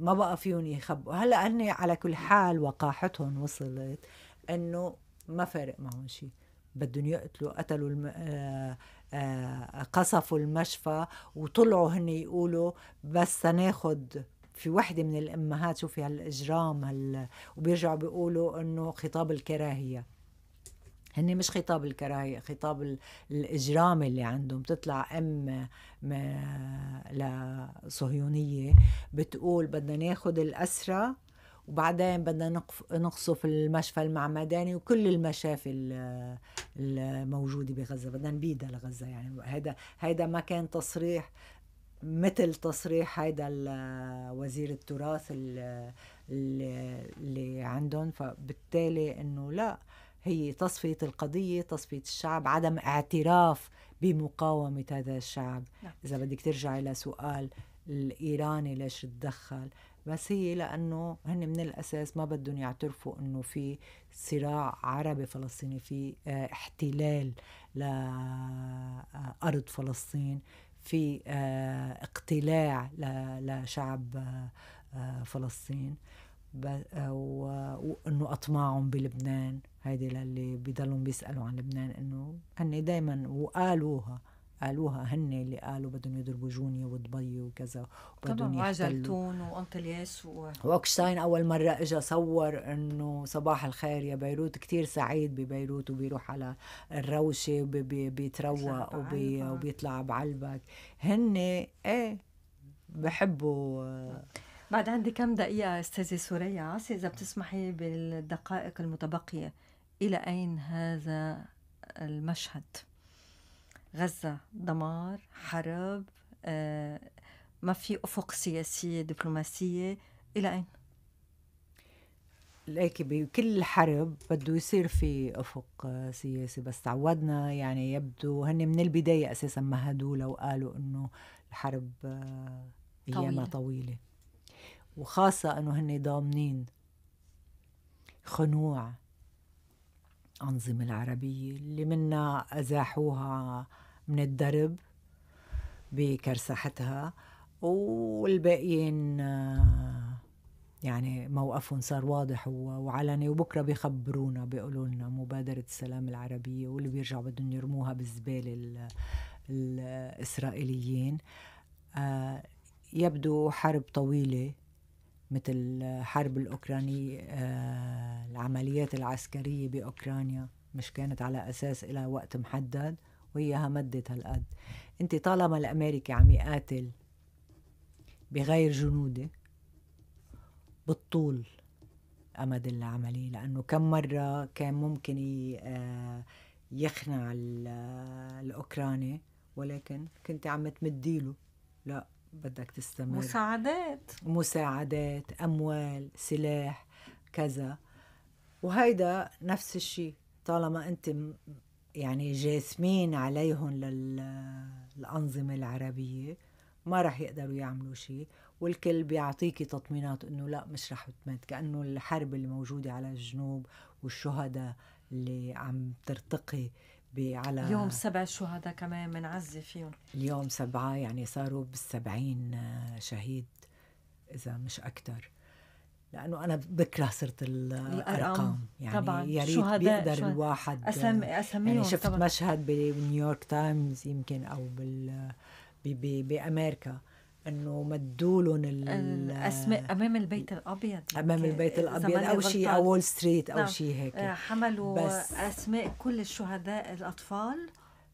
ما بقى فيهم يخبوا هلا هن على كل حال وقاحتهم وصلت انه ما فارق معهم شيء بدهم يقتلوا قتلوا الم... آ... آه، آ... آه، قصفوا المشفى وطلعوا هن يقولوا بس سناخد في وحدة من الأمهات شوفي هالإجرام هال... وبيرجعوا بيقولوا إنه خطاب الكراهية هن مش خطاب الكراهية خطاب الإجرام اللي عندهم تطلع أم لصهيونية بتقول بدنا ناخد الأسرة وبعدين بدنا نقصف المشفى المعمداني وكل المشافي الموجودة بغزة بدنا نبيدها لغزة يعني هيدا هيدا ما كان تصريح مثل تصريح هيدا وزير التراث اللي عندهم فبالتالي انه لا هي تصفية القضية تصفية الشعب عدم اعتراف بمقاومة هذا الشعب نعم. إذا بدك ترجعي لسؤال الإيراني ليش تدخل بس هي لأنه هن من الأساس ما بدهم يعترفوا أنه في صراع عربي فلسطيني في آه، احتلال لأرض فلسطين في آه، اقتلاع لشعب آه، فلسطين وأنه أطماعهم بلبنان هيدي للي بضلهم بيسألوا عن لبنان إنه هن دايما وقالوها قالوها هن اللي قالوا بدهم يضربوا جوني ودبي وكذا وبدهم يحتلوا وانت وانطلياس و... واوكشتاين اول مره اجى صور انه صباح الخير يا بيروت كتير سعيد ببيروت وبيروح على الروشه وبيتروق وبي... وبيطلع بعلبك هن ايه بحبوا بعد عندي كم دقيقة أستاذة سوريا عاصي إذا بتسمحي بالدقائق المتبقية إلى أين هذا المشهد غزة دمار حرب آه، ما في أفق سياسية دبلوماسية إلى أين؟ ليك بكل حرب بده يصير في افق سياسي بس تعودنا يعني يبدو هن من البدايه اساسا مهدوا لو قالوا انه الحرب آه، ايامها طويله, طويلة. وخاصه انه هن ضامنين خنوع الأنظمة العربية اللي منا أزاحوها من الدرب بكرسحتها والباقيين آه، يعني موقفهم صار واضح وعلني وبكره بيخبرونا بيقولوا لنا مبادره السلام العربيه واللي بيرجعوا بدهم يرموها بالزباله الاسرائيليين آه، يبدو حرب طويله مثل حرب الأوكرانية آه، العمليات العسكرية بأوكرانيا مش كانت على أساس إلى وقت محدد وهي همدت هالقد أنت طالما الأمريكي عم يقاتل بغير جنوده بالطول أمد العملية لأنه كم مرة كان ممكن آه، يخنع آه، الأوكراني ولكن كنت عم تمديله لا بدك تستمر مساعدات مساعدات اموال سلاح كذا وهيدا نفس الشيء طالما انت يعني جاثمين عليهم للأنظمة العربية ما رح يقدروا يعملوا شيء والكل بيعطيكي تطمينات انه لا مش رح تموت كانه الحرب اللي موجوده على الجنوب والشهداء اللي عم ترتقي على اليوم سبع شهداء كمان بنعزي فيهم اليوم سبعة يعني صاروا بالسبعين آه، شهيد إذا مش أكثر لأنه أنا بكره صرت الأرقام يعني طبعا يا ريت بيقدر شهداء. الواحد آه، أسم... أسميهم يعني شفت طبعا. مشهد بنيويورك تايمز يمكن أو بال ب... بي بأمريكا انه مدوا لهم الاسماء امام البيت الابيض يعني امام البيت الابيض او شيء او وول ستريت او نعم. شيء هيك آه، حملوا بس اسماء كل الشهداء الاطفال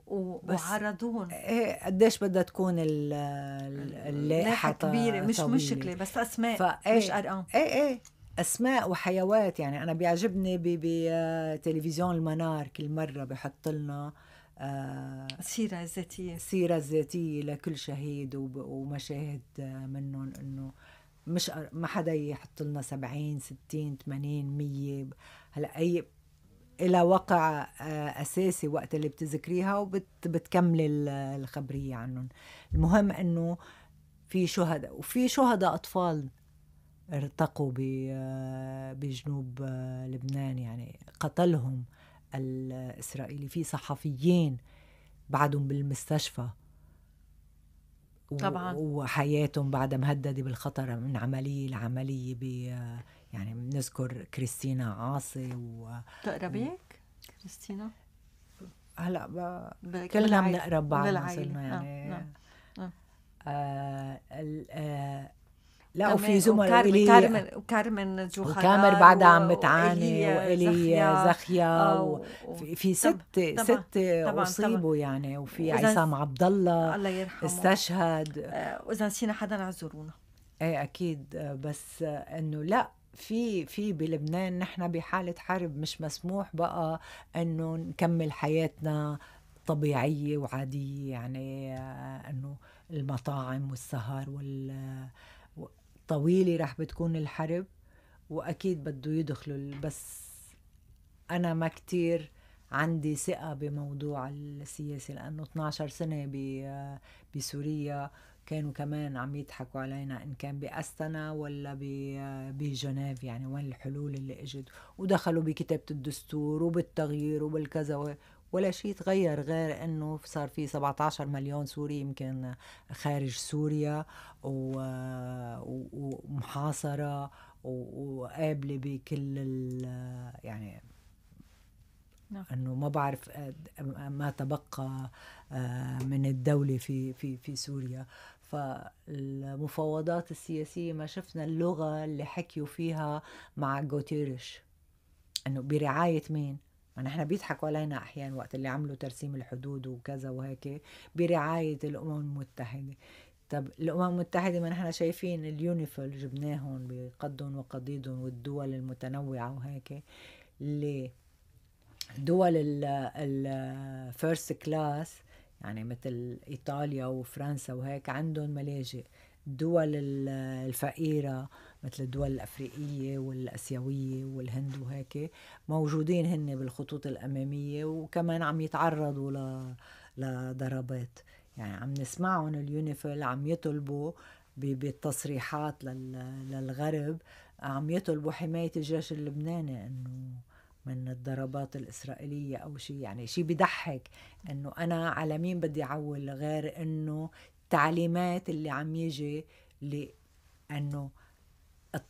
وعرضوهم ايه قديش بدها تكون اللائحه كبيره مش طويلة. مشكله بس اسماء فأيه مش إيه، ارقام ايه ايه اسماء وحيوات يعني انا بيعجبني بتلفزيون آه، المنار كل مره بحط لنا آه آه، السيرة الذاتية السيرة الذاتية لكل شهيد ومشاهد منهم انه مش ما حدا يحط لنا 70 60 80 100 هلا اي إلى وقع آه، أساسي وقت اللي بتذكريها وبتكملي الخبرية عنهم المهم أنه في شهداء وفي شهداء أطفال ارتقوا آه، بجنوب لبنان يعني قتلهم الاسرائيلي في صحفيين بعدهم بالمستشفى طبعا وحياتهم بعدها مهدده بالخطر من عمليه لعمليه ب يعني بنذكر كريستينا عاصي و بتقرا كريستينا؟ هلا ب... كلنا بنقرب بعض يعني نعم، نعم، نعم. آه. آه. آه. آه. لا وفي زمر وكارمن وكارمن وكارمن جوخرار وكامر بعدها عم بتعاني والي زخيا آه، وفي ست طبعا ست اصيبوا يعني وفي عصام عبد الله الله يرحمه استشهد آه، واذا نسينا حدا اعذرونا ايه اكيد بس انه لا في في بلبنان نحن بحاله حرب مش مسموح بقى انه نكمل حياتنا طبيعيه وعاديه يعني آه، انه المطاعم والسهر وال طويله رح بتكون الحرب واكيد بده يدخلوا بس انا ما كتير عندي ثقة بموضوع السياسي لأنه 12 سنة بسوريا كانوا كمان عم يضحكوا علينا إن كان بأستنا ولا بجنيف يعني وين الحلول اللي إجت ودخلوا بكتابة الدستور وبالتغيير وبالكذا ولا شيء تغير غير انه صار في 17 مليون سوري يمكن خارج سوريا ومحاصره وقابله بكل يعني نعم. انه ما بعرف ما تبقى آه، من الدوله في في في سوريا فالمفاوضات السياسيه ما شفنا اللغه اللي حكيوا فيها مع جوتيرش انه برعايه مين ما نحن بيضحكوا علينا احيانا وقت اللي عملوا ترسيم الحدود وكذا وهيك برعايه الامم المتحده طب الامم المتحده ما نحن شايفين اليونيفل جبناهم بقدهم وقضيدهم والدول المتنوعه وهيك اللي دول الفيرست كلاس يعني مثل ايطاليا وفرنسا وهيك عندهم ملاجئ الدول الفقيره مثل الدول الأفريقية والأسيوية والهند وهيك موجودين هن بالخطوط الأمامية وكمان عم يتعرضوا لضربات يعني عم نسمعهم اليونيفيل عم يطلبوا بالتصريحات للغرب عم يطلبوا حماية الجيش اللبناني انه من الضربات الإسرائيلية أو شيء يعني شيء بضحك إنه أنا على مين بدي أعول غير إنه التعليمات اللي عم يجي لأنه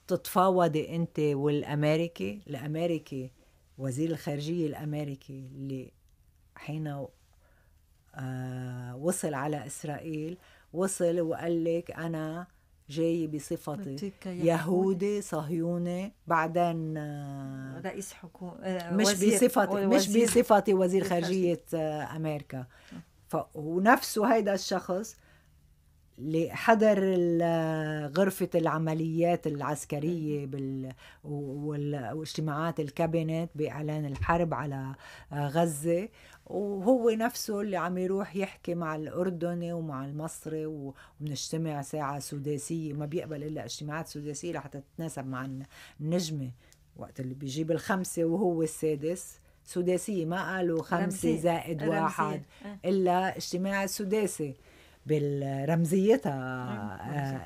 تتفاوضي انت والامريكي الامريكي وزير الخارجيه الامريكي اللي حين آه، وصل على اسرائيل وصل وقال لك انا جاي بصفتي يهودي صهيوني بعدين آه، رئيس حكومه آه، مش بصفتي مش بصفتي وزير خارجيه امريكا ونفسه هيدا الشخص لحضر غرفة العمليات العسكرية بال... واجتماعات الكابينت بإعلان الحرب على آه، غزة وهو نفسه اللي عم يروح يحكي مع الأردني ومع المصري وبنجتمع ساعة سداسية ما بيقبل إلا اجتماعات سداسية لحتى تتناسب مع النجمة وقت اللي بيجيب الخمسة وهو السادس سداسية ما قالوا خمسة زائد واحد آه. إلا اجتماع سداسي برمزيتها نعم، آه، نعم،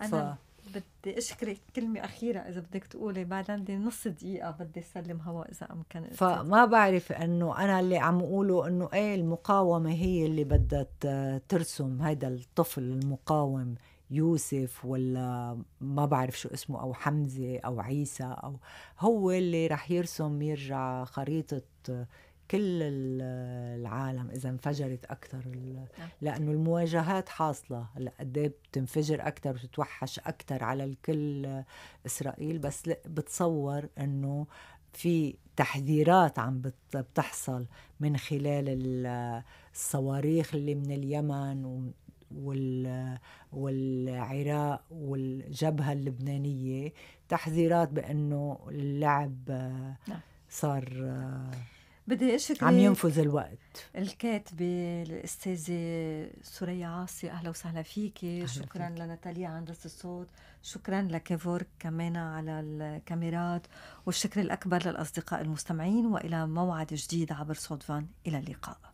آه، أنا بدي أشكرك كلمة أخيرة إذا بدك تقولي بعد عندي نص دقيقة بدي أسلم هواء إذا أمكن فما بعرف إنه أنا اللي عم أقوله إنه إيه المقاومة هي اللي بدها ترسم هذا الطفل المقاوم يوسف ولا ما بعرف شو اسمه او حمزه او عيسى او هو اللي رح يرسم يرجع خريطه كل العالم اذا انفجرت اكثر نعم. لانه المواجهات حاصله هلا قد إيه بتنفجر اكثر وتتوحش اكثر على الكل اسرائيل بس بتصور انه في تحذيرات عم بتحصل من خلال الصواريخ اللي من اليمن وال والعراق والجبهة اللبنانية تحذيرات بأنه اللعب نعم. صار بدي اشكرك عم ينفذ الوقت الكاتبة الأستاذة سوريا عاصي أهلا وسهلا فيكي أهلا شكرا فيك. لنتاليا هندسة الصوت شكرا لكيفورك كمان على الكاميرات والشكر الأكبر للأصدقاء المستمعين وإلى موعد جديد عبر صوت فان إلى اللقاء